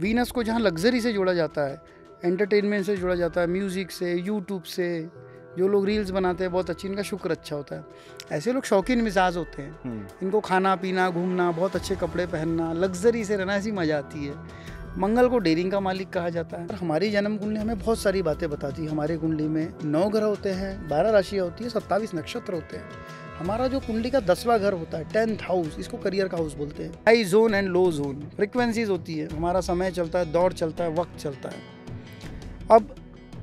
Venus को जहाँ luxury से जोड़ा जाता है एंटरटेनमेंट से जोड़ा जाता है म्यूज़िक से यूट्यूब से जो लोग रील्स बनाते हैं बहुत अच्छी इनका शुक्र अच्छा होता है ऐसे लोग शौकीन मिजाज होते हैं हम्म। इनको खाना पीना घूमना बहुत अच्छे कपड़े पहनना लग्जरी से रहना ऐसी मज़ा आती है मंगल को डेरिंग का मालिक कहा जाता है हमारी जन्म कुंडली हमें बहुत सारी बातें बताती है हमारे कुंडली में नौ ग्रह होते हैं बारह राशियाँ होती है सत्ताईस नक्षत्र होते हैं हमारा जो कुंडली का दसवा घर होता है टेंथ हाउस इसको करियर का हाउस बोलते हैं high zone and low zone frequencies होती है हमारा समय चलता है दौड़ चलता है वक्त चलता है अब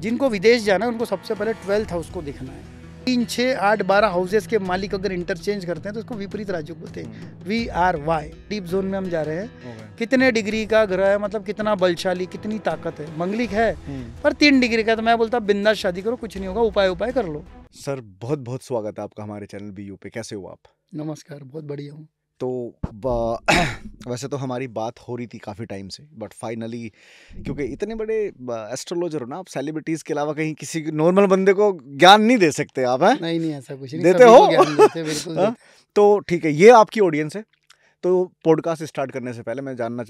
जिनको विदेश जाना है उनको सबसे पहले ट्वेल्थ हाउस को देखना है तीन छः आठ बारह हाउसेस के मालिक अगर इंटरचेंज करते हैं तो उसको विपरीत राज्य बोलते हैं V R Y deep zone में हम जा रहे हैं कितने डिग्री का ग्रह है मतलब कितना बलशाली कितनी ताकत है मंगलिक है हम्म। पर तीन डिग्री का तो मैं बोलता बिंदा शादी करो कुछ नहीं होगा उपाय उपाय कर लो सर बहुत बहुत स्वागत है आपका हमारे चैनल बी पे कैसे हो आप नमस्कार बहुत बढ़िया हूँ तो वैसे तो हमारी बात हो रही थी काफ़ी टाइम से बट फाइनली क्योंकि इतने बड़े एस्ट्रोलॉजर हो ना आप सेलिब्रिटीज़ के अलावा कहीं किसी नॉर्मल बंदे को ज्ञान नहीं दे सकते आप हैं नहीं नहीं ऐसा कुछ नहीं देते हो देते, हाँ? देते। तो ठीक है ये आपकी ऑडियंस है तो पॉडकास्ट स्टार्ट करने से पहले मैं जानना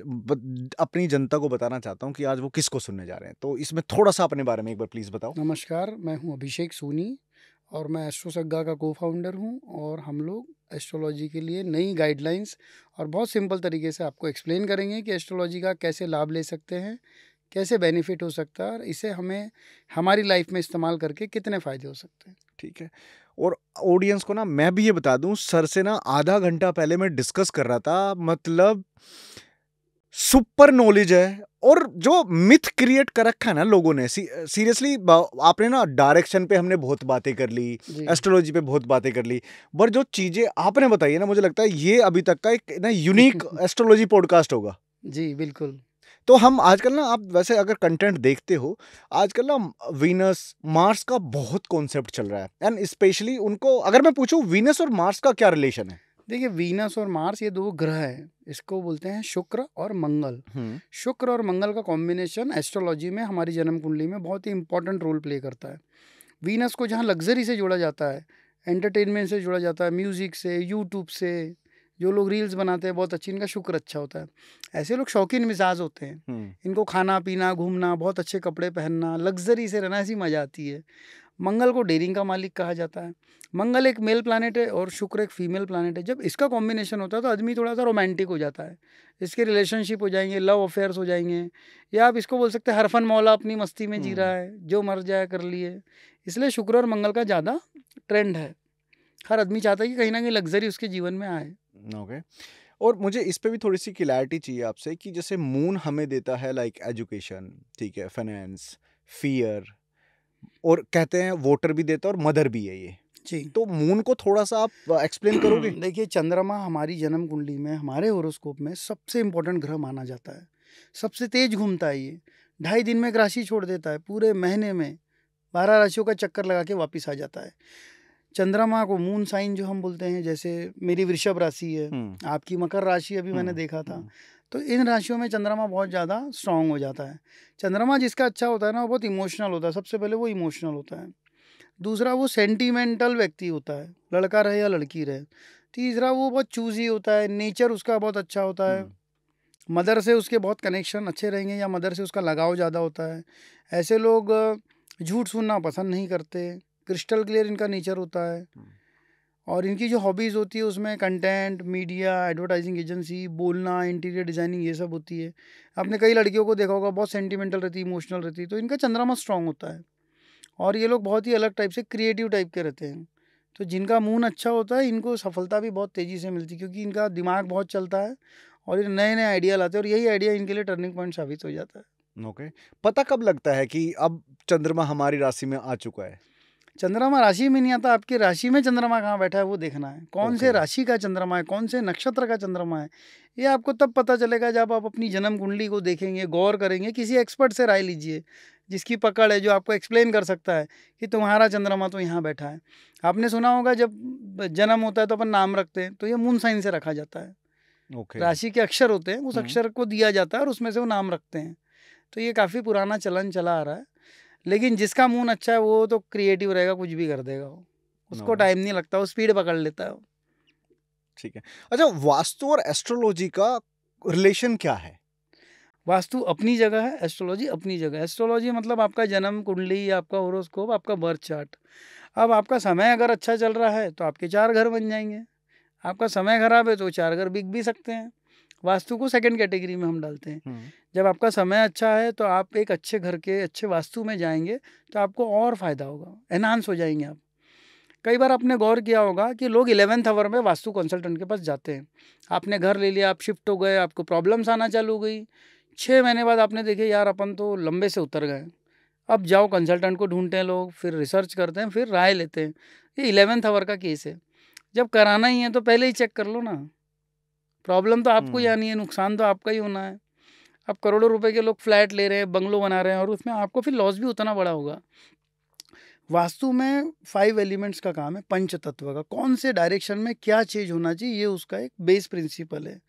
अपनी जनता को बताना चाहता हूँ कि आज वो किसको सुनने जा रहे हैं तो इसमें थोड़ा सा अपने बारे में एक बार प्लीज़ बताओ नमस्कार मैं हूँ अभिषेक सोनी और मैं एस्ट्रोसग्गा का को फाउंडर हूँ और हम लोग एस्ट्रोलॉजी के लिए नई गाइडलाइंस और बहुत सिंपल तरीके से आपको एक्सप्लेन करेंगे कि एस्ट्रोलॉजी का कैसे लाभ ले सकते हैं कैसे बेनिफिट हो सकता है और इसे हमें हमारी लाइफ में इस्तेमाल करके कितने फ़ायदे हो सकते हैं ठीक है और ऑडियंस को ना मैं भी ये बता दूं सर से ना आधा घंटा पहले मैं डिस्कस कर रहा था मतलब सुपर नॉलेज है और जो मिथ क्रिएट कर रखा है ना लोगों ने सीरियसली आपने ना डायरेक्शन पे हमने बहुत बातें कर ली एस्ट्रोलॉजी पे बहुत बातें कर ली पर जो चीज़ें आपने बताई है ना मुझे लगता है ये अभी तक का एक ना यूनिक एस्ट्रोलॉजी पॉडकास्ट होगा जी बिल्कुल तो हम आजकल ना आप वैसे अगर कंटेंट देखते हो आजकल ना वीनस मार्स का बहुत कॉन्सेप्ट चल रहा है एंड स्पेशली उनको अगर मैं पूछूं वीनस और मार्स का क्या रिलेशन है देखिए वीनस और मार्स ये दो ग्रह हैं इसको बोलते हैं शुक्र और मंगल शुक्र और मंगल का कॉम्बिनेशन एस्ट्रोलॉजी में हमारी जन्म कुंडली में बहुत ही इंपॉर्टेंट रोल प्ले करता है वीनस को जहाँ लग्जरी से जोड़ा जाता है एंटरटेनमेंट से जोड़ा जाता है म्यूज़िक से यूट्यूब से जो लोग रील्स बनाते हैं बहुत अच्छी इनका शुक्र अच्छा होता है ऐसे लोग शौकीन मिजाज होते हैं इनको खाना पीना घूमना बहुत अच्छे कपड़े पहनना लग्जरी से रहना ऐसी मज़ा आती है मंगल को डेयरिंग का मालिक कहा जाता है मंगल एक मेल प्लानट है और शुक्र एक फीमेल प्लानट है जब इसका कॉम्बिनेशन होता है तो आदमी थोड़ा सा रोमांटिक हो जाता है इसके रिलेशनशिप हो जाएंगे लव अफेयर्स हो जाएंगे या आप इसको बोल सकते हैं हरफन मौला अपनी मस्ती में जी रहा हम्म। है जो मर जाए कर लिए इसलिए शुक्र और मंगल का ज़्यादा ट्रेंड है हर आदमी चाहता है कि कहीं ना कहीं लग्जरी उसके जीवन में आए ओके और मुझे इस पर भी थोड़ी सी क्लैरिटी चाहिए आपसे कि जैसे मून हमें देता है लाइक एजुकेशन ठीक है फाइनेंस फियर और कहते हैं वोटर भी देता है और मदर भी है ये जी तो मून को थोड़ा सा आप एक्सप्लेन करोगे देखिए चंद्रमा हमारी जन्म कुंडली में हमारे होरोस्कोप में सबसे इम्पोर्टेंट ग्रह माना जाता है सबसे तेज घूमता है ये ढाई दिन में एक राशि छोड़ देता है पूरे महीने में बारह राशियों का चक्कर लगा के वापस आ जाता है चंद्रमा को मून साइन जो हम बोलते हैं जैसे मेरी वृषभ राशि है हम्म। आपकी मकर राशि अभी हम्म, मैंने देखा था हम्म। तो इन राशियों में चंद्रमा बहुत ज़्यादा स्ट्रांग हो जाता है चंद्रमा जिसका अच्छा होता है ना वो बहुत इमोशनल होता है सबसे पहले वो इमोशनल होता है दूसरा वो सेंटिमेंटल व्यक्ति होता है लड़का रहे या लड़की रहे तीसरा वो बहुत चूजी होता है नेचर उसका बहुत अच्छा होता है मदर हम्म। से उसके बहुत कनेक्शन अच्छे रहेंगे या मदर से उसका लगाव ज़्यादा होता है ऐसे लोग झूठ सुनना पसंद नहीं करते क्रिस्टल क्लियर इनका नेचर होता है हम्म। और इनकी जो हॉबीज़ होती है उसमें कंटेंट मीडिया एडवर्टाइजिंग एजेंसी बोलना इंटीरियर डिज़ाइनिंग ये सब होती है आपने कई लड़कियों को देखा होगा बहुत सेंटिमेंटल रहती है इमोशनल रहती तो इनका चंद्रमा स्ट्रांग होता है और ये लोग बहुत ही अलग टाइप से क्रिएटिव टाइप के रहते हैं तो जिनका मून अच्छा होता है इनको सफलता भी बहुत तेज़ी से मिलती है क्योंकि इनका दिमाग बहुत चलता है और ये नए नए आइडिया लाते हैं और यही आइडिया इनके लिए टर्निंग पॉइंट साबित हो जाता है ओके okay. पता कब लगता है कि अब चंद्रमा हमारी राशि में आ चुका है चंद्रमा राशि में नहीं आता आपकी राशि में चंद्रमा कहाँ बैठा है वो देखना है कौन okay. से राशि का चंद्रमा है कौन से नक्षत्र का चंद्रमा है ये आपको तब पता चलेगा जब आप अपनी जन्म कुंडली को देखेंगे गौर करेंगे किसी एक्सपर्ट से राय लीजिए जिसकी पकड़ है जो आपको एक्सप्लेन कर सकता है कि तुम्हारा चंद्रमा तो यहाँ बैठा है आपने सुना होगा जब जन्म होता है तो अपन नाम रखते हैं तो ये मून साइन से रखा जाता है okay. राशि के अक्षर होते हैं उस हम्म। अक्षर को दिया जाता है और उसमें से वो नाम रखते हैं तो ये काफ़ी पुराना चलन चला आ रहा है लेकिन जिसका मून अच्छा है वो तो क्रिएटिव रहेगा कुछ भी कर देगा वो उसको टाइम नहीं लगता वो स्पीड पकड़ लेता है ठीक है अच्छा वास्तु और एस्ट्रोलॉजी का रिलेशन क्या है वास्तु अपनी जगह है एस्ट्रोलॉजी अपनी जगह एस्ट्रोलॉजी मतलब आपका जन्म कुंडली आपका होरोस्कोप आपका बर्थ चार्ट अब आपका समय अगर अच्छा चल रहा है तो आपके चार घर बन जाएंगे आपका समय खराब है तो चार घर बिक भी सकते हैं वास्तु को सेकंड कैटेगरी में हम डालते हैं हम्म। जब आपका समय अच्छा है तो आप एक अच्छे घर के अच्छे वास्तु में जाएंगे तो आपको और फ़ायदा होगा एनहांस हो जाएंगे आप कई बार आपने गौर किया होगा कि लोग इलेवेंथ आवर में वास्तु कंसल्टेंट के पास जाते हैं आपने घर ले लिया आप शिफ्ट हो गए आपको प्रॉब्लम्स आना चालू हो गई छः महीने बाद आपने देखे यार अपन तो लंबे से उतर गए अब जाओ कंसल्टेंट को ढूंढते हैं लोग फिर रिसर्च करते हैं फिर राय लेते हैं ये इलेवेंथ आवर का केस है जब कराना ही है तो पहले ही चेक कर लो ना प्रॉब्लम तो आपको ही हम्म। आनी है नुकसान तो आपका ही होना है अब करोड़ों रुपए के लोग फ्लैट ले रहे हैं बंगलो बना रहे हैं और उसमें आपको फिर लॉस भी उतना बड़ा होगा वास्तु में फाइव एलिमेंट्स का काम है पंच तत्व का कौन से डायरेक्शन में क्या चेंज होना चाहिए ये उसका एक बेस प्रिंसिपल है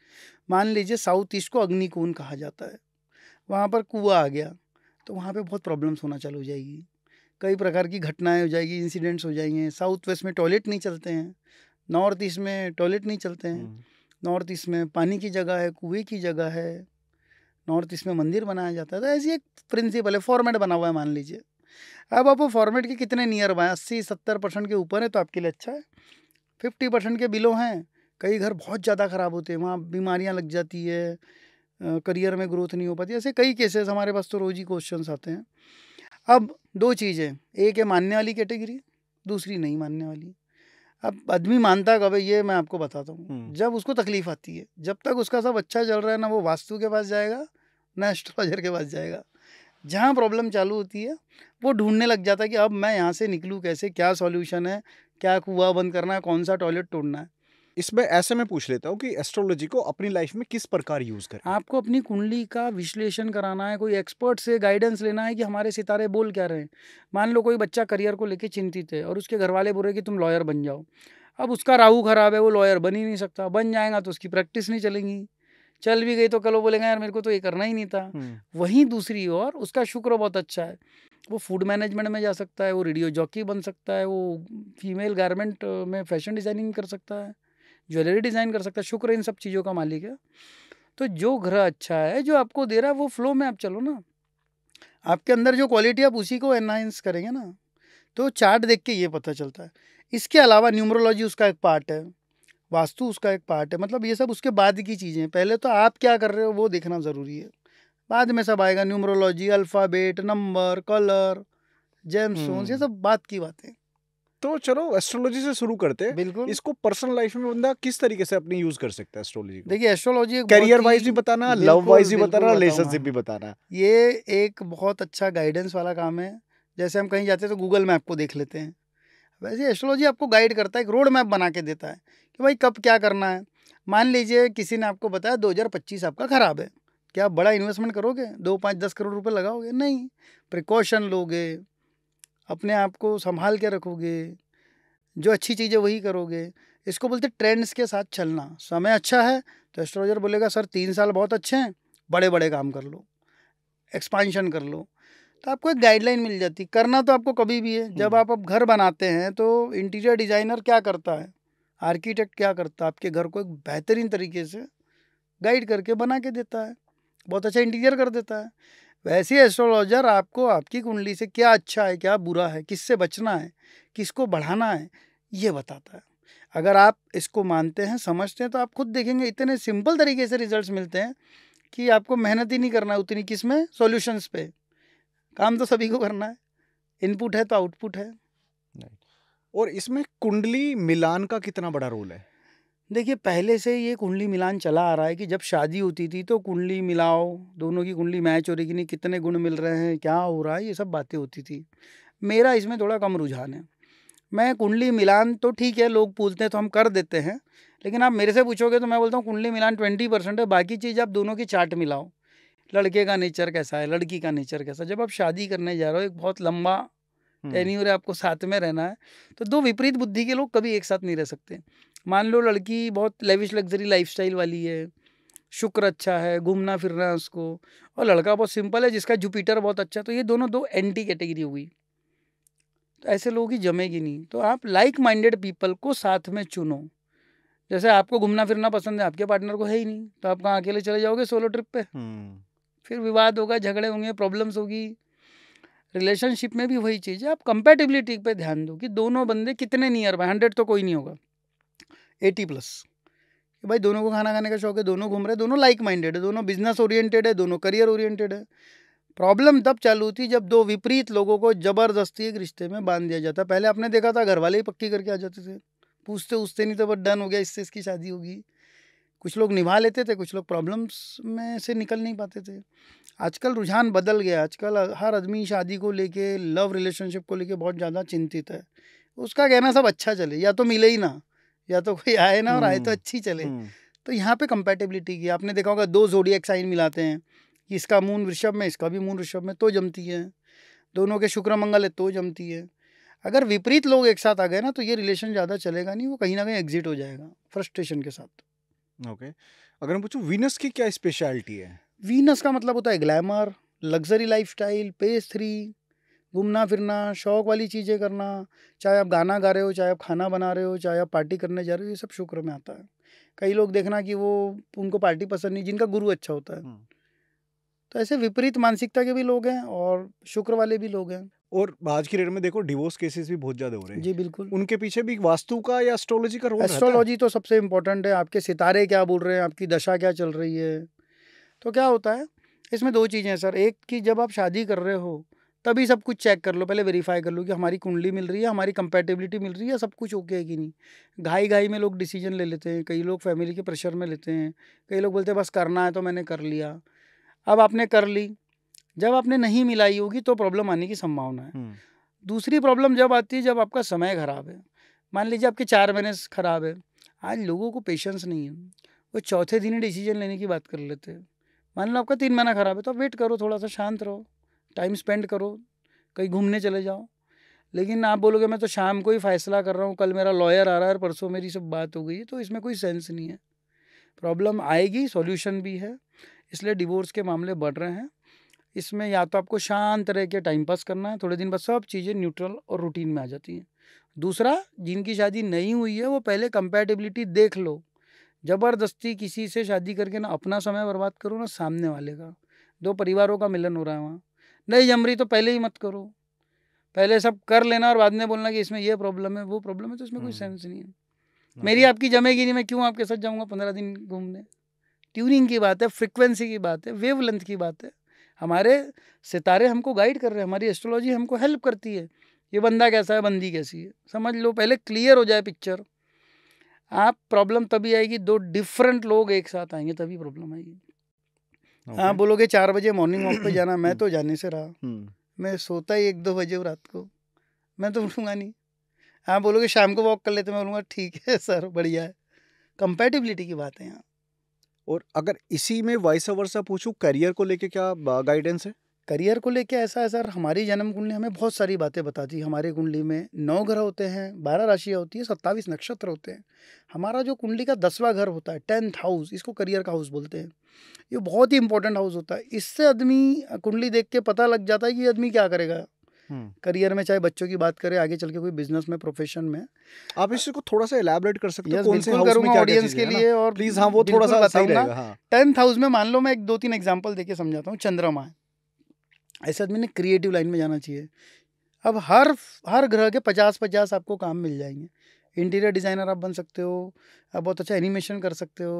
मान लीजिए साउथ ईस्ट को अग्निकोण कहा जाता है वहाँ पर कुआ आ गया तो वहाँ पे बहुत प्रॉब्लम्स होना चालू हो जाएगी कई प्रकार की घटनाएं हो जाएगी इंसिडेंट्स हो जाएंगे साउथ वेस्ट में टॉयलेट नहीं चलते हैं नॉर्थ ईस्ट में टॉयलेट नहीं चलते हैं हम्म। नॉर्थ ईस्ट में पानी की जगह है कुएं की जगह है नॉर्थ ईस्ट में मंदिर बनाया जाता है तो ऐसी एक प्रिंसिपल है फॉर्मेट बना हुआ है मान लीजिए अब आप वो फॉर्मेट के कितने नियर बाएँ अस्सी सत्तर परसेंट के ऊपर है तो आपके लिए अच्छा है फिफ्टी परसेंट के बिलो हैं कई घर बहुत ज़्यादा ख़राब होते हैं वहाँ बीमारियाँ लग जाती है करियर में ग्रोथ नहीं हो पाती ऐसे कई केसेस हमारे पास तो रोज़ ही क्वेश्चन आते हैं अब दो चीज़ें एक है मानने वाली कैटेगरी दूसरी नहीं मानने वाली अब आदमी मानता है भाई ये मैं आपको बताता हूँ हम्म। जब उसको तकलीफ आती है जब तक उसका सब अच्छा चल रहा है ना वो वास्तु के पास जाएगा ना एस्ट्रोलॉजर के पास जाएगा जहाँ प्रॉब्लम चालू होती है वो ढूंढने लग जाता है कि अब मैं यहाँ से निकलूँ कैसे क्या सॉल्यूशन है क्या कुआ बंद करना है कौन सा टॉयलेट तोड़ना है इसमें ऐसे में पूछ लेता हूँ कि एस्ट्रोलॉजी को अपनी लाइफ में किस प्रकार यूज करें आपको अपनी कुंडली का विश्लेषण कराना है कोई एक्सपर्ट से गाइडेंस लेना है कि हमारे सितारे बोल क्या रहे हैं मान लो कोई बच्चा करियर को लेकर चिंतित है और उसके घर वाले बोल रहे कि तुम लॉयर बन जाओ अब उसका राहू खराब है वो लॉयर बन ही नहीं सकता बन जाएगा तो उसकी प्रैक्टिस नहीं चलेंगी चल भी गई तो कल वो बोलेगा यार मेरे को तो ये करना ही नहीं था हम्म। वहीं दूसरी ओर उसका शुक्र बहुत अच्छा है वो फूड मैनेजमेंट में जा सकता है वो रेडियो जॉकी बन सकता है वो फीमेल गारमेंट में फैशन डिज़ाइनिंग कर सकता है ज्वेलरी डिज़ाइन कर सकता है शुक्र इन सब चीज़ों का मालिक है तो जो ग्रह अच्छा है जो आपको दे रहा है वो फ्लो में आप चलो ना आपके अंदर जो क्वालिटी आप उसी को एनहांस करेंगे ना तो चार्ट देख के ये पता चलता है इसके अलावा न्यूमरोलॉजी उसका एक पार्ट है वास्तु उसका एक पार्ट है मतलब ये सब उसके बाद की चीज़ें हैं पहले तो आप क्या कर रहे हो वो देखना ज़रूरी है बाद में सब आएगा numerology alphabet number colour gems ये सब बात की बातें तो चलो एस्ट्रोलॉजी से शुरू करते हैं बिल्कुल इसको पर्सनल लाइफ में बंदा किस तरीके से अपनी यूज कर सकता है एस्ट्रोलॉजी देखिए एस्ट्रोलॉजी करियर वाइज भी बताना लव वाइज भी बताना रिलेशनशिप भी बताना ये एक बहुत अच्छा गाइडेंस वाला काम है जैसे हम कहीं जाते हैं तो गूगल मैप को देख लेते हैं वैसे एस्ट्रोलॉजी आपको गाइड करता है एक रोड मैप बना के देता है कि भाई कब क्या करना है मान लीजिए किसी ने आपको बताया दो आपका ख़राब है क्या आप बड़ा इन्वेस्टमेंट करोगे दो पाँच दस करोड़ रुपए लगाओगे नहीं प्रिकॉशन लोगे अपने आप को संभाल के रखोगे जो अच्छी चीज़ है वही करोगे इसको बोलते ट्रेंड्स के साथ चलना समय अच्छा है तो एस्ट्रोलॉजर बोलेगा सर तीन साल बहुत अच्छे हैं बड़े बड़े काम कर लो एक्सपांशन कर लो तो आपको एक गाइडलाइन मिल जाती करना तो आपको कभी भी है जब हम्म। आप अब घर बनाते हैं तो इंटीरियर डिज़ाइनर क्या करता है आर्किटेक्ट क्या करता है आपके घर को एक बेहतरीन तरीके से गाइड करके बना के देता है बहुत अच्छा इंटीरियर कर देता है वैसे एस्ट्रोलॉजर आपको आपकी कुंडली से क्या अच्छा है क्या बुरा है किससे बचना है किसको बढ़ाना है ये बताता है अगर आप इसको मानते हैं समझते हैं तो आप खुद देखेंगे इतने सिंपल तरीके से रिजल्ट्स मिलते हैं कि आपको मेहनत ही नहीं करना है उतनी किस में सोल्यूशंस पे काम तो सभी को करना है इनपुट है तो आउटपुट है और इसमें कुंडली मिलान का कितना बड़ा रोल है देखिए पहले से ये कुंडली मिलान चला आ रहा है कि जब शादी होती थी तो कुंडली मिलाओ, दोनों की कुंडली मैच हो रही कि नहीं, कितने गुण मिल रहे हैं, क्या हो रहा है, ये सब बातें होती थी। मेरा इसमें थोड़ा कम रुझान है। मैं कुंडली मिलान तो ठीक है लोग पूछते हैं तो हम कर देते हैं, लेकिन आप मेरे से पूछोगे तो मैं बोलता हूँ कुंडली मिलान ट्वेंटी परसेंट है बाकी चीज़ आप दोनों की चार्ट मिलाओ। लड़के का नेचर कैसा है, लड़की का नेचर कैसा है, जब आप शादी करने जा रहे हो एक बहुत लंबा टेन्यूर है आपको साथ में रहना है, तो दो विपरीत बुद्धि के लोग कभी एक साथ नहीं रह सकते। मान लो लड़की बहुत लेविश लग्जरी लाइफ वाली है शुक्र अच्छा है घूमना फिरना उसको और लड़का बहुत सिंपल है जिसका जुपिटर बहुत अच्छा तो ये दोनों दो एंटी कैटेगरी हुई तो ऐसे लोग की जमेगी नहीं तो आप लाइक माइंडेड पीपल को साथ में चुनो जैसे आपको घूमना फिरना पसंद है आपके पार्टनर को है ही नहीं तो आप कहाँ अकेले चले जाओगे सोलो ट्रिप पे हम्म। फिर विवाद होगा झगड़े होंगे प्रॉब्लम्स होगी रिलेशनशिप में भी वही चीज़ है आप कंपेटिबिलिटी पे ध्यान दो कि दोनों बंदे कितने नियर बाय हंड्रेड तो कोई नहीं होगा एटी प्लस कि भाई दोनों को खाना खाने का शौक है दोनों घूम रहे हैं दोनों लाइक माइंडेड है दोनों बिजनेस ओरिएंटेड है दोनों करियर ओरिएंटेड है प्रॉब्लम तब चालू होती जब दो विपरीत लोगों को ज़बरदस्ती एक रिश्ते में बांध दिया जाता पहले आपने देखा था घर वाले ही पक्की करके आ जाते थे पूछते उछते नहीं तो बट डन हो गया इससे इसकी शादी होगी कुछ लोग निभा लेते थे कुछ लोग प्रॉब्लम्स में से निकल नहीं पाते थे आजकल रुझान बदल गया आजकल हर आदमी शादी को लेके लव रिलेशनशिप को लेके बहुत ज़्यादा चिंतित है उसका कहना सब अच्छा चले या तो मिले ही ना या तो कोई आए ना और आए तो हम्म, अच्छी चले हम्म। तो यहाँ पे कंपेटेबिलिटी की आपने देखा होगा दो एक साइन मिलाते हैं कि इसका मून ऋषभ में इसका भी मून ऋषभ में तो जमती है दोनों के शुक्र मंगल है तो जमती है अगर विपरीत लोग एक साथ आ गए ना तो ये रिलेशन ज़्यादा चलेगा नहीं वो कहीं ना कहीं एग्जिट हो जाएगा फ्रस्ट्रेशन के साथ ओके अगर मैं पूछूँ वीनस की क्या स्पेशलिटी है वीनस का मतलब होता है glamour luxury life style page three घूमना फिरना शौक वाली चीज़ें करना चाहे आप गाना गा रहे हो चाहे आप खाना बना रहे हो चाहे आप पार्टी करने जा रहे हो ये सब शुक्र में आता है कई लोग देखना कि वो उनको पार्टी पसंद नहीं जिनका गुरु अच्छा होता है हम्म। तो ऐसे विपरीत मानसिकता के भी लोग हैं और शुक्र वाले भी लोग हैं और आज की डेट में देखो डिवोर्स केसेस भी बहुत ज्यादा हो रहे हैं जी बिल्कुल उनके पीछे भी वास्तु का या एस्ट्रोलॉजी का रोल एस्ट्रोलॉजी तो सबसे इम्पोर्टेंट है आपके सितारे क्या बोल रहे हैं आपकी दशा क्या चल रही है तो क्या होता है इसमें दो चीज़ें हैं सर एक कि जब आप शादी कर रहे हो तभी सब कुछ चेक कर लो पहले वेरीफाई कर लो कि हमारी कुंडली मिल रही है हमारी कंपेटेबिलिटी मिल रही है सब कुछ ओके है कि नहीं घाई घाई में लोग डिसीजन ले लेते हैं कई लोग फैमिली के प्रेशर में लेते हैं कई लोग बोलते हैं बस करना है तो मैंने कर लिया अब आपने कर ली जब आपने नहीं मिलाई होगी तो प्रॉब्लम आने की संभावना है हम्म। दूसरी प्रॉब्लम जब आती है जब आपका समय ख़राब है मान लीजिए आपके चार महीने ख़राब है आज लोगों को पेशेंस नहीं है वो चौथे दिन ही डिसीजन लेने की बात कर लेते हैं मान लो आपका तीन महीना ख़राब है तो आप वेट करो थोड़ा सा शांत रहो टाइम स्पेंड करो कहीं घूमने चले जाओ लेकिन आप बोलोगे मैं तो शाम को ही फैसला कर रहा हूँ कल मेरा लॉयर आ रहा है परसों मेरी सब बात हो गई है तो इसमें कोई सेंस नहीं है प्रॉब्लम आएगी सॉल्यूशन भी है इसलिए डिवोर्स के मामले बढ़ रहे हैं इसमें या तो आपको शांत रह के टाइम पास करना है थोड़े दिन बाद सब चीज़ें न्यूट्रल और रूटीन में आ जाती हैं दूसरा जिनकी शादी नहीं हुई है वो पहले कंपेटेबिलिटी देख लो ज़बरदस्ती किसी से शादी करके ना अपना समय बर्बाद करो ना सामने वाले का दो परिवारों का मिलन हो रहा है वहाँ नहीं जम रही तो पहले ही मत करो पहले सब कर लेना और बाद में बोलना कि इसमें ये प्रॉब्लम है वो प्रॉब्लम है तो इसमें कोई सेंस हम्म। नहीं है हाँ मेरी आपकी जमेगी नहीं मैं क्यों आपके साथ जाऊँगा पंद्रह दिन घूमने ट्यूनिंग की बात है फ्रिक्वेंसी की बात है वेव लेंथ की बात है हमारे सितारे हमको गाइड कर रहे हैं हमारी एस्ट्रोलॉजी हमको हेल्प करती है ये बंदा कैसा है बंदी कैसी है समझ लो पहले क्लियर हो जाए पिक्चर आप प्रॉब्लम तभी आएगी दो डिफरेंट लोग एक साथ आएंगे तभी प्रॉब्लम आएगी हाँ बोलोगे चार बजे मॉर्निंग वॉक पे जाना मैं तो जाने से रहा हम्म। मैं सोता ही एक दो बजे रात को मैं तो उठूंगा नहीं हाँ बोलोगे शाम को वॉक कर लेते मैं बोलूँगा ठीक है सर बढ़िया है कंपेटिबिलिटी की बात है यहाँ और अगर इसी में वैसा वर्षा पूछूँ करियर को लेके क्या गाइडेंस है करियर को लेके ऐसा है सर हमारी जन्म कुंडली हमें बहुत सारी बातें बताती है हमारी कुंडली में नौ ग्रह होते हैं बारह राशियाँ होती है सत्ताईस नक्षत्र होते हैं हमारा जो कुंडली का दसवा घर होता है टेंथ हाउस इसको करियर का हाउस बोलते हैं ये बहुत ही इंपॉर्टेंट हाउस होता है इससे आदमी कुंडली देख के पता लग जाता है कि आदमी क्या करेगा करियर हम्म। में चाहे बच्चों की बात करें आगे चल के कोई बिजनेस में प्रोफेशन में आप इसको थोड़ा सा एलैबोरेट कर सकते हो कौन से करूंगा ऑडियंस के लिए और प्लीज हाँ वो थोड़ा सा बताऊंगा टेंथ हाउस में मान लो मैं एक दो तीन एग्जाम्पल देके समझाता हूँ चंद्रमा है ऐसे आदमी ने क्रिएटिव लाइन में जाना चाहिए अब हर हर ग्रह के पचास पचास आपको काम मिल जाएंगे इंटीरियर डिज़ाइनर आप बन सकते हो आप बहुत अच्छा एनिमेशन कर सकते हो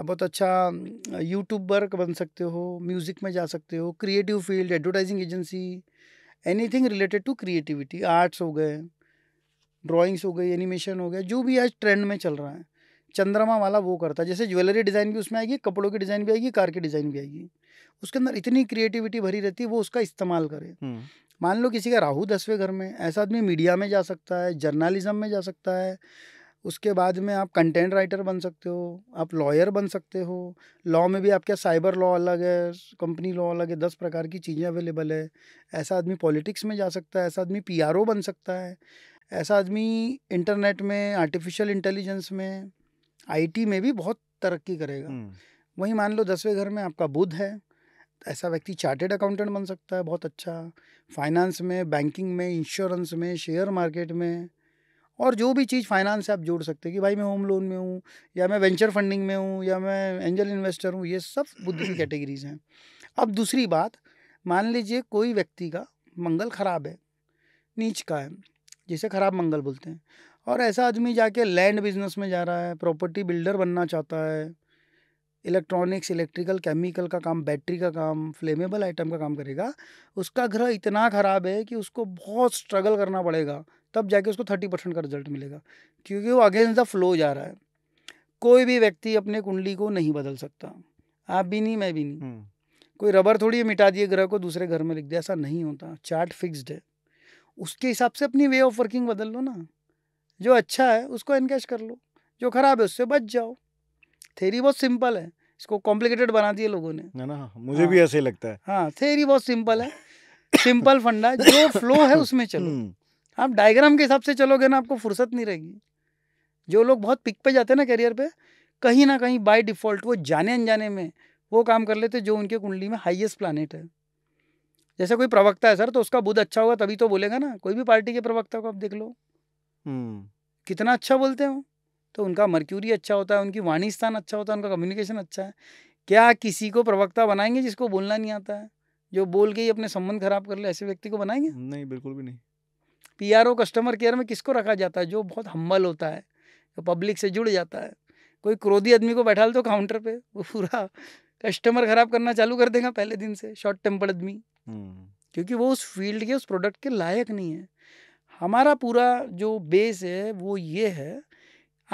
आप बहुत अच्छा यूट्यूबर बन सकते हो म्यूज़िक में जा सकते हो creative field advertising agency anything related to creativity arts हो गए ड्राइंग्स हो गई एनिमेशन हो गया जो भी आज ट्रेंड में चल रहा है चंद्रमा वाला वो करता है जैसे ज्वेलरी डिज़ाइन भी उसमें आएगी कपड़ों की डिज़ाइन भी आएगी कार की डिज़ाइन भी आएगी उसके अंदर इतनी क्रिएटिविटी भरी रहती है वो उसका इस्तेमाल करे हम्म। मान लो किसी का राहु दसवें घर में ऐसा आदमी मीडिया में जा सकता है जर्नलिज्म में जा सकता है उसके बाद में आप कंटेंट राइटर बन सकते हो आप लॉयर बन सकते हो लॉ में भी आपके साइबर लॉ अलग है कंपनी लॉ अलग है दस प्रकार की चीज़ें अवेलेबल है ऐसा आदमी पॉलिटिक्स में जा सकता है ऐसा आदमी पी बन सकता है ऐसा आदमी इंटरनेट में आर्टिफिशियल इंटेलिजेंस में आईटी में भी बहुत तरक्की करेगा हम्म। वहीं मान लो दसवें घर में आपका बुध है ऐसा व्यक्ति चार्टेड अकाउंटेंट बन सकता है बहुत अच्छा फाइनेंस में बैंकिंग में इंश्योरेंस में शेयर मार्केट में और जो भी चीज़ फाइनेंस से आप जोड़ सकते हैं कि भाई मैं होम लोन में हूँ या मैं वेंचर फंडिंग में हूँ या मैं एंजल इन्वेस्टर हूँ ये सब बुद्ध की कैटेगरीज हैं अब दूसरी बात मान लीजिए कोई व्यक्ति का मंगल खराब है नीच का है जिसे खराब मंगल बोलते हैं और ऐसा आदमी जाके लैंड बिजनेस में जा रहा है प्रॉपर्टी बिल्डर बनना चाहता है इलेक्ट्रॉनिक्स इलेक्ट्रिकल केमिकल का काम बैटरी का काम फ्लेमेबल आइटम का काम करेगा उसका ग्रह इतना ख़राब है कि उसको बहुत स्ट्रगल करना पड़ेगा तब जाके उसको थर्टी परसेंट का रिजल्ट मिलेगा क्योंकि वो अगेंस्ट द फ्लो जा रहा है कोई भी व्यक्ति अपने कुंडली को नहीं बदल सकता आप भी नहीं मैं भी नहीं हम्म। कोई रबर थोड़ी मिटा दिए ग्रह को दूसरे घर में लिख दिया ऐसा नहीं होता चार्ट फिक्स्ड है उसके हिसाब से अपनी वे ऑफ वर्किंग बदल लो ना जो अच्छा है उसको इनकेश कर लो जो खराब है उससे बच जाओ थेरी बहुत सिंपल है इसको कॉम्प्लिकेटेड बना दिया लोगों ने ना ना मुझे हाँ, भी ऐसे ही लगता है हाँ थेरी बहुत सिंपल है सिंपल फंडा जो फ्लो है उसमें चलो हम्म। आप डायग्राम के हिसाब से चलोगे ना आपको फुर्सत नहीं रहेगी जो लोग बहुत पिक पे जाते हैं ना करियर पे कहीं ना कहीं बाय डिफ़ॉल्ट वो जाने अनजाने में वो काम कर लेते जो उनके कुंडली में हाईएस्ट प्लानट है जैसे कोई प्रवक्ता है सर तो उसका बुध अच्छा होगा तभी तो बोलेगा ना कोई भी पार्टी के प्रवक्ता को आप देख लो हम्म। कितना अच्छा बोलते हैं तो उनका मर्क्यूरी अच्छा होता है, उनकी वाणी स्थान अच्छा होता है, उनका कम्युनिकेशन अच्छा है। क्या किसी को प्रवक्ता बनाएंगे जिसको बोलना नहीं आता है? जो बोल के ही अपने संबंध खराब कर ले ऐसे व्यक्ति को बनाएंगे नहीं, बिल्कुल भी नहीं। पी कस्टमर केयर में किसको रखा जाता है? जो बहुत हम्बल होता है, जो पब्लिक से जुड़ जाता है। कोई क्रोधी आदमी को बैठा ले तो काउंटर पे, वो पूरा कस्टमर खराब करना चालू कर देगा पहले दिन से, शॉर्ट टेम्पर्ड आदमी। हम्म। क्योंकि वो उस फ़ील्ड के, उस प्रोडक्ट के लायक नहीं है। हमारा पूरा जो बेस है वो ये है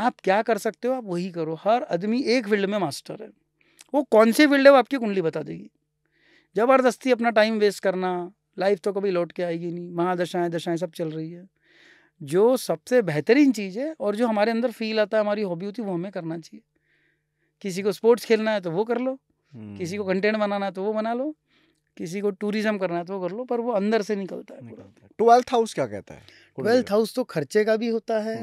आप क्या कर सकते हो आप वही करो हर आदमी एक फील्ड में मास्टर है वो कौन सी फील्ड है वो आपकी कुंडली बता देगी ज़बरदस्ती अपना टाइम वेस्ट करना लाइफ तो कभी लौट के आएगी नहीं महादशाएं दशाएं सब चल रही है जो सबसे बेहतरीन चीज़ है और जो हमारे अंदर फील आता है हमारी हॉबी होती है वो हमें करना चाहिए किसी को स्पोर्ट्स खेलना है तो वो कर लो किसी को कंटेंट हम्म। बनाना है तो वो बना लो किसी को टूरिज्म करना है तो कर लो पर वो अंदर से निकलता है ट्वेल्थ हाउस तो क्या कहता है ट्वेल्थ हाउस तो खर्चे का भी होता है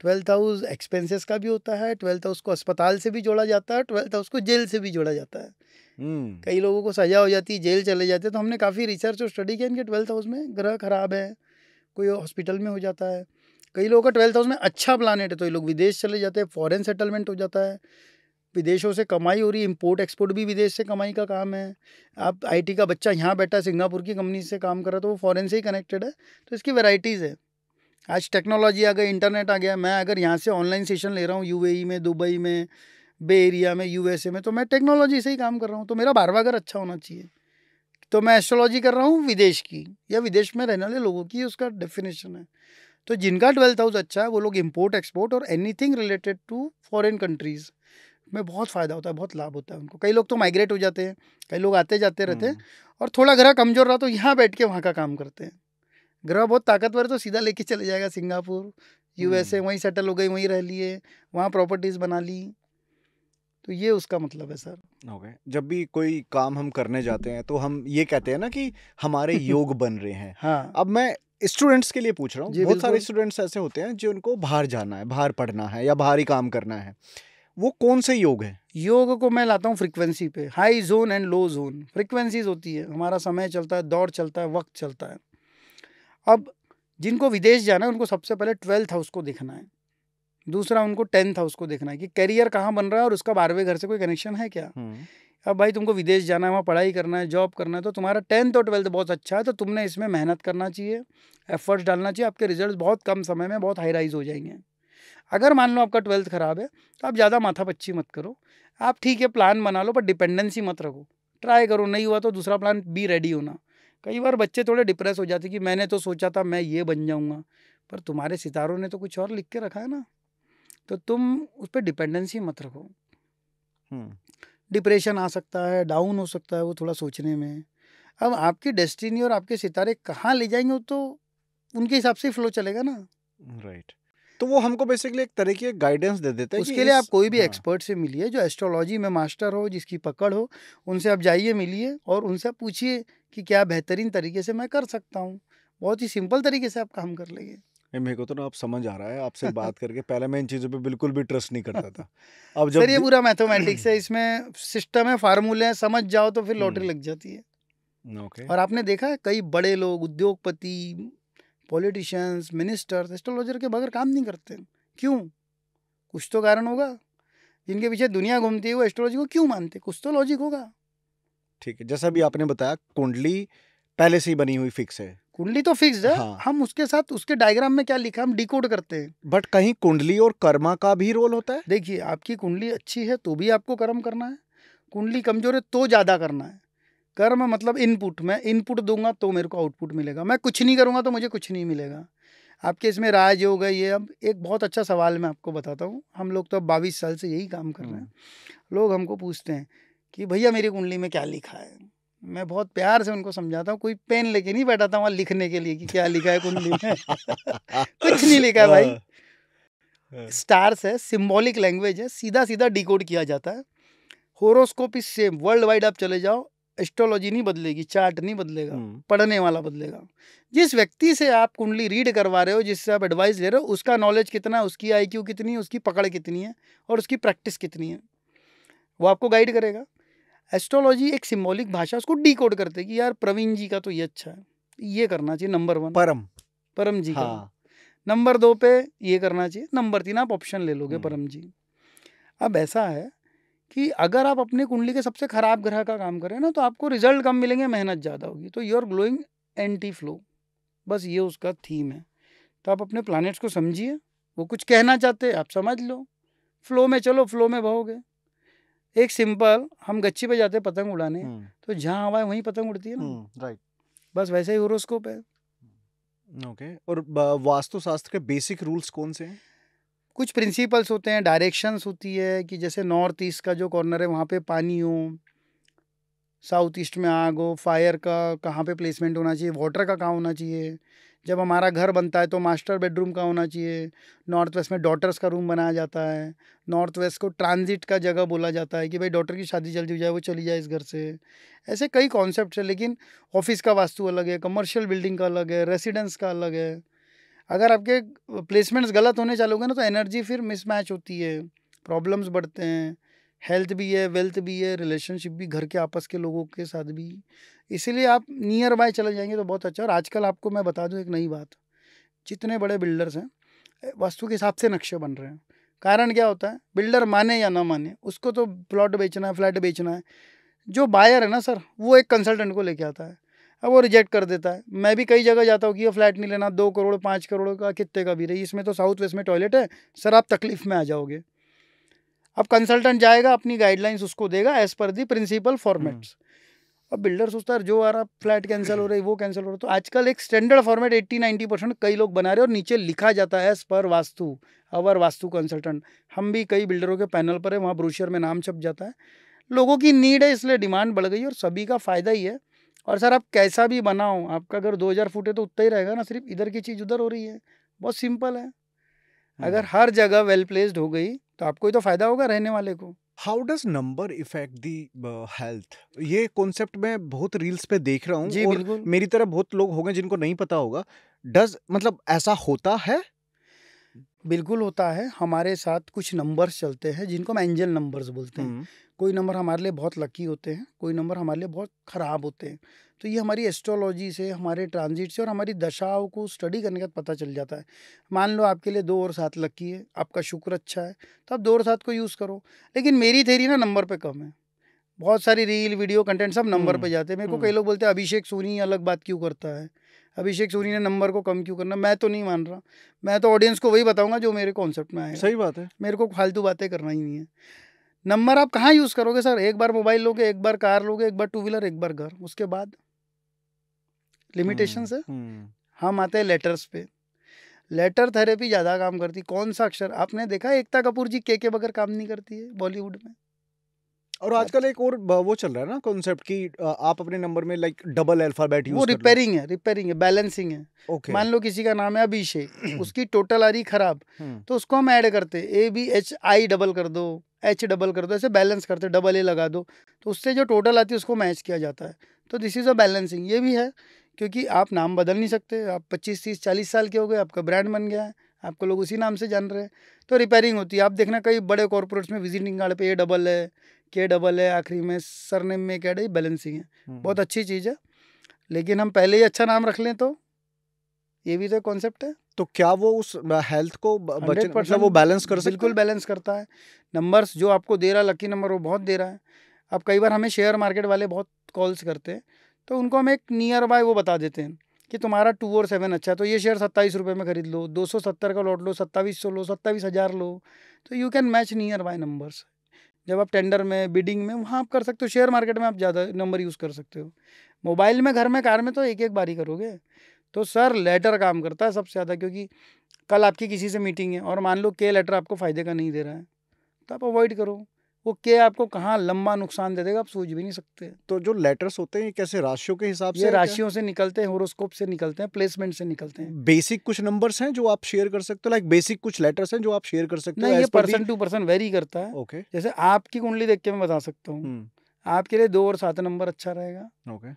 ट्वेल्थ हाउस एक्सपेंसेस का भी होता है ट्वेल्थ हाउस को अस्पताल से भी जोड़ा जाता है ट्वेल्थ हाउस को जेल से भी जोड़ा जाता है हम्म। कई लोगों को सजा हो जाती है जेल चले जाते हैं तो हमने काफ़ी रिसर्च और स्टडी किया इनके ट्वेल्थ हाउस में ग्रह खराब है कोई हॉस्पिटल में हो जाता है कई लोगों का ट्वेल्थ हाउस में अच्छा प्लानट है तो ये लोग विदेश चले जाते हैं फॉरेन सेटलमेंट हो जाता है विदेशों से कमाई हो रही है इम्पोर्ट एक्सपोर्ट भी विदेश से कमाई का काम है आप आईटी का बच्चा यहाँ बैठा सिंगापुर की कंपनी से काम कर रहा तो वो फॉरेन से ही कनेक्टेड है तो इसकी वेराइटीज़ है आज टेक्नोलॉजी आ गई इंटरनेट आ गया मैं अगर यहाँ से ऑनलाइन सेशन ले रहा हूँ यू e में दुबई में बे एरिया में यू में तो मैं टेक्नोलॉजी से ही काम कर रहा हूँ तो मेरा बारवागर अच्छा होना चाहिए तो मैं एस्ट्रोलॉजी कर रहा हूँ विदेश की या विदेश में रहने वाले लोगों की उसका डेफिनेशन है तो जिनका ट्वेल्थ हाउस अच्छा है वो लोग इम्पोर्ट एक्सपोर्ट और anything related to foreign countries में बहुत फ़ायदा होता है बहुत लाभ होता है उनको कई लोग तो माइग्रेट हो जाते हैं कई लोग आते जाते रहते हैं हम्म। और थोड़ा ग्रह कमज़ोर रहा तो यहाँ बैठ के वहाँ का काम करते हैं ग्रह बहुत ताकतवर है तो सीधा लेके चले जाएगा सिंगापुर यूएसए हम्म। वहीं सेटल हो गई वहीं रह लिए वहाँ प्रॉपर्टीज़ बना ली तो ये उसका मतलब है सर ओके जब भी कोई काम हम करने जाते हैं तो हम ये कहते हैं ना कि हमारे योग बन रहे हैं हाँ अब मैं स्टूडेंट्स के लिए पूछ रहा हूँ बहुत सारे स्टूडेंट्स ऐसे होते हैं जो उनको बाहर जाना है बाहर पढ़ना है या बाहर ही काम करना है वो कौन से योग है योग को मैं लाता हूँ फ्रिक्वेंसी पे high zone and low zone frequencies होती है हमारा समय चलता है दौड़ चलता है वक्त चलता है अब जिनको विदेश जाना है उनको सबसे पहले ट्वेल्थ हाउस को देखना है दूसरा उनको टेंथ हाउस को देखना है कि करियर कहाँ बन रहा है और उसका बारहवें घर से कोई कनेक्शन है क्या हम्म। अब भाई तुमको विदेश जाना है वहाँ पढ़ाई करना है जॉब करना है तो तुम्हारा टेंथ और ट्वेल्थ बहुत अच्छा है तो तुमने इसमें मेहनत करना चाहिए एफर्ट्स डालना चाहिए आपके रिजल्ट बहुत कम समय में बहुत हाई राइज हो जाएंगे अगर मान लो आपका ट्वेल्थ खराब है तो आप ज़्यादा माथा पच्ची मत करो आप ठीक है प्लान बना लो पर डिपेंडेंसी मत रखो ट्राई करो नहीं हुआ तो दूसरा प्लान बी रेडी होना कई बार बच्चे थोड़े डिप्रेस हो जाते कि मैंने तो सोचा था मैं ये बन जाऊँगा पर तुम्हारे सितारों ने तो कुछ और लिख के रखा है ना तो तुम उस पर डिपेंडेंसी मत रखो डिप्रेशन आ सकता है डाउन हो सकता है वो थोड़ा सोचने में अब आपकी डेस्टिनी और आपके सितारे कहाँ ले जाएंगे तो उनके हिसाब से फ्लो चलेगा ना राइट right. तो वो हमको बेसिकली एक तरह की गाइडेंस दे देते हैं उसके लिए आप कोई भी एक्सपर्ट हाँ। से मिलिए जो एस्ट्रोलॉजी में मास्टर हो जिसकी पकड़ हो उनसे आप जाइए मिलिए और उनसे पूछिए कि क्या बेहतरीन तरीके से मैं कर सकता हूँ बहुत ही सिंपल तरीके से आप काम कर लेंगे मेरे को तो ना आप समझ आ रहा है आपसे बात करके पहले मैं इन चीज़ों पे बिल्कुल भी ट्रस्ट नहीं करता था अब जब सर ये पूरा मैथमेटिक्स है इसमें सिस्टम है फार्मूले हैं समझ जाओ तो फिर लॉटरी हम्म। लग जाती है ओके और आपने देखा है कई बड़े लोग उद्योगपति पॉलिटिशियंस मिनिस्टर्स एस्ट्रोलॉजर के बगैर काम नहीं करते क्यों कुछ तो कारण होगा जिनके पीछे दुनिया घूमती है वो एस्ट्रोलॉजी को क्यों मानते कुछ तो लॉजिक होगा ठीक है जैसा भी आपने बताया कुंडली पहले से ही बनी हुई फिक्स है कुंडली तो फिक्स है हाँ। हम उसके साथ उसके डायग्राम में क्या लिखा हम डिकोड करते हैं बट कहीं कुंडली और कर्मा का भी रोल होता है देखिए आपकी कुंडली अच्छी है तो भी आपको कर्म करना है कुंडली कमजोर है तो ज़्यादा करना है कर्म मतलब इनपुट मैं इनपुट दूंगा तो मेरे को आउटपुट मिलेगा मैं कुछ नहीं करूँगा तो मुझे कुछ नहीं मिलेगा आपके इसमें राज हो गई ये अब एक बहुत अच्छा सवाल मैं आपको बताता हूँ हम लोग तो अब बाईस साल से यही काम कर रहे हैं हम्म। लोग हमको पूछते हैं कि भैया मेरी कुंडली में क्या लिखा है मैं बहुत प्यार से उनको समझाता हूँ कोई पेन लेके नहीं बैठा था वहाँ लिखने के लिए कि क्या लिखा है कुंडली में कुछ नहीं लिखा है भाई स्टार्स हाँ। है सिम्बॉलिक लैंग्वेज है सीधा सीधा डिकोड किया जाता है horoscope is same world wide आप चले जाओ एस्ट्रोलॉजी नहीं बदलेगी चार्ट नहीं बदलेगा हम्म। पढ़ने वाला बदलेगा जिस व्यक्ति से आप कुंडली रीड करवा रहे हो जिससे आप एडवाइस ले रहे हो उसका नॉलेज कितना है उसकी आई कितनी है उसकी पकड़ कितनी है और उसकी प्रैक्टिस कितनी है वो आपको गाइड करेगा एस्ट्रोलॉजी एक सिम्बॉलिक भाषा उसको डी कोड करते कि यार प्रवीण जी का तो ये अच्छा है ये करना चाहिए नंबर वन परम परम जी हाँ। का नंबर दो पे ये करना चाहिए नंबर तीन आप ऑप्शन ले लोगे हम्म। परम जी अब ऐसा है कि अगर आप अपने कुंडली के सबसे खराब ग्रह का काम करें ना तो आपको रिजल्ट कम मिलेंगे मेहनत ज़्यादा होगी तो योर ग्लोइंग एंटी फ्लो बस ये उसका थीम है तो आप अपने प्लानट्स को समझिए वो कुछ कहना चाहते हैं आप समझ लो फ्लो में चलो फ्लो में बहोगे एक सिंपल हम गच्ची पे जाते हैं पतंग उड़ाने हम्म। तो जहाँ हवा है वहीं पतंग उड़ती है ना राइट हम्म, बस वैसे ही होरोस्कोप है ओके हम्म, और वास्तुशास्त्र के बेसिक रूल्स कौन से हैं कुछ प्रिंसिपल्स होते हैं डायरेक्शंस होती है कि जैसे नॉर्थ ईस्ट का जो कॉर्नर है वहाँ पे पानी हो साउथ ईस्ट में आग हो फायर का कहाँ पे प्लेसमेंट होना चाहिए वाटर का कहाँ होना चाहिए जब हमारा घर बनता है तो मास्टर बेडरूम का होना चाहिए नॉर्थ वेस्ट में डॉटर्स का रूम बनाया जाता है नॉर्थ वेस्ट को ट्रांजिट का जगह बोला जाता है कि भाई डॉटर की शादी जल्दी हो जाए वो चली जाए इस घर से ऐसे कई कॉन्सेप्ट है लेकिन ऑफिस का वास्तु अलग है कमर्शियल बिल्डिंग का अलग है रेसिडेंस का अलग है अगर आपके प्लेसमेंट्स गलत होने चालू ना तो एनर्जी फिर मिसमैच होती है प्रॉब्लम्स बढ़ते हैं हेल्थ भी है वेल्थ भी है रिलेशनशिप भी घर के आपस के लोगों के साथ भी इसीलिए आप नियर बाय चले जाएंगे तो बहुत अच्छा और आजकल आपको मैं बता दूँ एक नई बात जितने बड़े बिल्डर्स हैं वास्तु के हिसाब से नक्शे बन रहे हैं कारण क्या होता है बिल्डर माने या ना माने उसको तो प्लॉट बेचना है फ्लैट बेचना है जो बायर है ना सर वो एक कंसल्टेंट को लेके आता है अब वो रिजेक्ट कर देता है मैं भी कई जगह जाता हूँ कि ये फ्लैट नहीं लेना दो करोड़ पाँच करोड़ का कितने का भी रही इसमें तो साउथ वेस्ट में टॉयलेट है सर आप तकलीफ़ में आ जाओगे अब कंसल्टेंट जाएगा अपनी गाइडलाइंस उसको देगा as per the principle formats अब बिल्डर सोचता है जो आ रहा फ्लैट कैंसिल हो रही वो कैंसिल हो रहा तो आजकल एक standard format eighty ninety percent कई लोग बना रहे और नीचे लिखा जाता है एज़ पर वास्तु अवर वास्तु कंसल्टेंट हम भी कई बिल्डरों के पैनल पर है वहाँ ब्रोशियर में नाम छप जाता है लोगों की नीड है इसलिए डिमांड बढ़ गई और सभी का फ़ायदा ही है और सर आप कैसा भी बनाओ आपका अगर दो हज़ार फुट है तो उतना ही रहेगा ना सिर्फ इधर की चीज़ उधर हो रही है बहुत सिंपल है अगर हर जगह वेल प्लेस्ड हो गई तो आपको ही तो फ़ायदा होगा रहने वाले को how does number effect the health ये कॉन्सेप्ट मैं बहुत रील्स पे देख रहा हूँ और मेरी तरह बहुत लोग होंगे जिनको नहीं पता होगा डज मतलब ऐसा होता है बिल्कुल होता है हमारे साथ कुछ नंबर्स चलते हैं जिनको हम एंजल नंबर्स बोलते हैं कोई नंबर हमारे लिए बहुत लकी होते हैं कोई नंबर हमारे लिए बहुत ख़राब होते हैं तो ये हमारी एस्ट्रोलॉजी से हमारे ट्रांजिट से और हमारी दशाओं को स्टडी करने का पता चल जाता है मान लो आपके लिए दो और सात लकी है आपका शुक्र अच्छा है तो आप दो और सात को यूज़ करो लेकिन मेरी थेरी ना नंबर पर कम है बहुत सारी रील वीडियो कंटेंट सब नंबर पर हम्म, जाते हैं मेरे को हम्म। कई लोग बोलते हैं अभिषेक सोनी अलग बात क्यों करता है अभिषेक सोनी ने नंबर को कम क्यों करना मैं तो नहीं मान रहा मैं तो ऑडियंस को वही बताऊंगा जो मेरे कॉन्सेप्ट में आए सही बात है मेरे को फालतू बातें करना ही नहीं है नंबर आप कहाँ यूज़ करोगे सर एक बार मोबाइल लोगे एक बार कार लोगे एक बार टू व्हीलर एक बार घर उसके बाद लिमिटेशन है हम्म, हम्म। हम आते हैं लेटर्स पे लेटर थेरेपी ज़्यादा काम करती कौन सा अक्षर आपने देखा एकता कपूर जी के के बगैर काम नहीं करती है बॉलीवुड में और आजकल एक और वो चल रहा है ना कॉन्सेप्ट कि आप अपने नंबर में लाइक डबल अल्फाबेट वो रिपेयरिंग है रिपेयरिंग है बैलेंसिंग है okay. मान लो किसी का नाम है अभिषेक उसकी टोटल आ रही खराब हम्म। तो उसको हम ऐड करते A B H I double कर दो एच डबल कर दो ऐसे बैलेंस करते डबल ए लगा दो तो उससे जो टोटल आती है उसको मैच किया जाता है तो दिस इज़ अ बैलेंसिंग ये भी है क्योंकि आप नाम बदल नहीं सकते आप पच्चीस तीस चालीस साल के हो गए आपका ब्रांड बन गया है आपको लोग उसी नाम से जान रहे हैं तो रिपेयरिंग होती है आप देखना कई बड़े कॉरपोरेट्स में विजिटिंग कार्ड पे ए डबल है के डबल है आखिरी में सरनेम में क्या बैलेंसिंग है हम्म। बहुत अच्छी चीज़ है लेकिन हम पहले ही अच्छा नाम रख लें तो ये भी तो कॉन्सेप्ट है तो क्या वो उस हेल्थ को बजट पर मतलब वो बैलेंस कर बिल्कुल बैलेंस करता है नंबर्स जो आपको दे रहा लकी नंबर वो बहुत दे रहा है अब कई बार हमें शेयर मार्केट वाले बहुत कॉल्स करते हैं तो उनको हम एक नियर बाय वो बता देते हैं कि तुम्हारा टू और सेवन अच्छा है तो ये शेयर सत्ताईस रुपये में खरीद लो दो सौ सत्तर का लौट लो सत्ताईस सौ लो सत्ताईस हज़ार लो तो you can match nearby numbers जब आप टेंडर में बिडिंग में वहाँ आप कर सकते हो शेयर मार्केट में आप ज़्यादा नंबर यूज़ कर सकते हो मोबाइल में घर में कार में तो एक एक बार ही करोगे तो सर लेटर काम करता है सबसे ज़्यादा क्योंकि कल आपकी किसी से मीटिंग है और मान लो के लेटर आपको फ़ायदे का नहीं दे रहा है तो आप अवॉइड करो वो के आपको कहाँ लंबा नुकसान दे देगा आप सोच भी नहीं सकते तो जो लेटर्स होते हैं कैसे राशियों के हिसाब से राशियों से निकलते हैं होरोस्कोप से निकलते हैं प्लेसमेंट से निकलते हैं बेसिक कुछ नंबर्स हैं जो आप शेयर कर सकते हो लाइक बेसिक कुछ लेटर्स हैं जो आप शेयर कर सकते हो ये पर्सन टू पर्सन वेरी करता है ओके जैसे आपकी कुंडली देख के मैं बता सकता हूँ हम्म। आपके लिए दो और सात नंबर अच्छा रहेगा ओके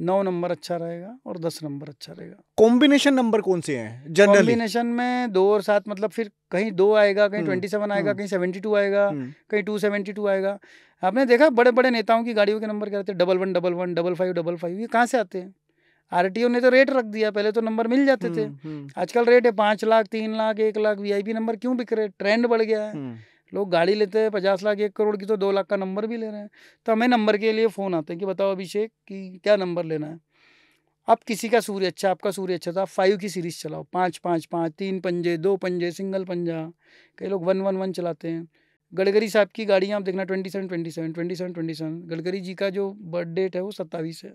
नौ नंबर अच्छा रहेगा और दस नंबर अच्छा रहेगा कॉम्बिनेशन नंबर कौन से हैं जनरली कॉम्बिनेशन में दो और सात मतलब फिर कहीं दो आएगा कहीं ट्वेंटी हम्म, सेवन आएगा हम्म। कहीं सेवेंटी टू आएगा हम्म। कहीं टू सेवेंटी टू आएगा आपने देखा बड़े बड़े नेताओं की गाड़ियों के नंबर क्या रहते हैं double one double one double five double five ये कहाँ से आते हैं आर ने तो रेट रख दिया पहले तो नंबर मिल जाते थे आजकल रेट है पाँच लाख तीन लाख एक लाख वी नंबर क्यों बिक रहे ट्रेंड बढ़ गया है लोग गाड़ी लेते हैं पचास लाख एक करोड़ की तो दो लाख का नंबर भी ले रहे हैं तो हमें नंबर के लिए फ़ोन आते हैं कि बताओ अभिषेक कि क्या नंबर लेना है आप किसी का सूर्य अच्छा आपका सूर्य अच्छा था फाइव की सीरीज चलाओ पाँच पाँच पाँच तीन पंजे दो पंजे सिंगल पंजा कई लोग वन वन वन चलाते हैं गडकरी साहब की गाड़ियाँ आप देखना twenty seven twenty seven twenty seven twenty seven Gadkari ji का जो बर्थ डेट है वो सत्ताईस है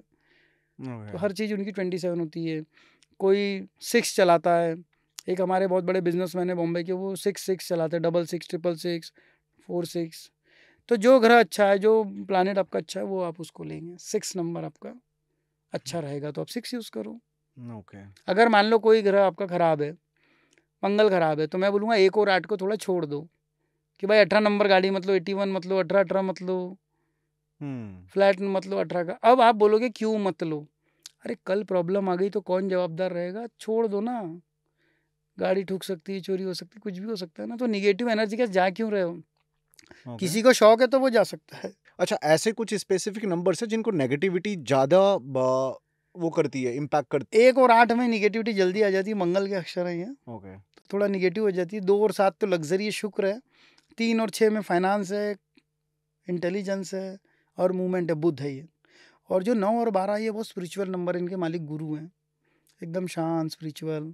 तो हर चीज़ उनकी ट्वेंटी सेवन होती है कोई सिक्स चलाता है एक हमारे बहुत बड़े बिजनेस मैन है बॉम्बे के वो सिक्स सिक्स चलाते हैं double six triple six four six तो जो ग्रह अच्छा है जो प्लानट आपका अच्छा है वो आप उसको लेंगे सिक्स नंबर आपका अच्छा रहेगा तो आप सिक्स यूज़ करो ओके अगर मान लो कोई ग्रह आपका ख़राब है मंगल ख़राब है तो मैं बोलूँगा एक और आठ को थोड़ा छोड़ दो कि भाई अठारह नंबर गाड़ी मतलब एटी वन मतलब अठारह अठारह मतलब फ्लैट मतलब अठारह का अब आप बोलोगे क्यों मत लो अरे कल प्रॉब्लम आ गई तो कौन जवाबदार रहेगा छोड़ दो ना गाड़ी ठूक सकती है चोरी हो सकती है कुछ भी हो सकता है ना तो निगेटिव एनर्जी का जा क्यों रहे हो किसी को शौक है तो वो जा सकता है अच्छा ऐसे कुछ स्पेसिफिक नंबर्स है जिनको नेगेटिविटी ज़्यादा वो करती है इम्पैक्ट करती है एक और आठ में निगेटिविटी जल्दी आ जाती है मंगल के अक्षर हैं ओके तो थोड़ा निगेटिव हो जाती है दो और सात तो लग्जरी शुक्र है तीन और छः में फाइनेंस है इंटेलिजेंस है और मूवमेंट है बुद्ध है ये और जो नौ और बारह ये बहुत स्पिरिचुअल नंबर इनके मालिक गुरु हैं एकदम शांत स्पिरिचुअल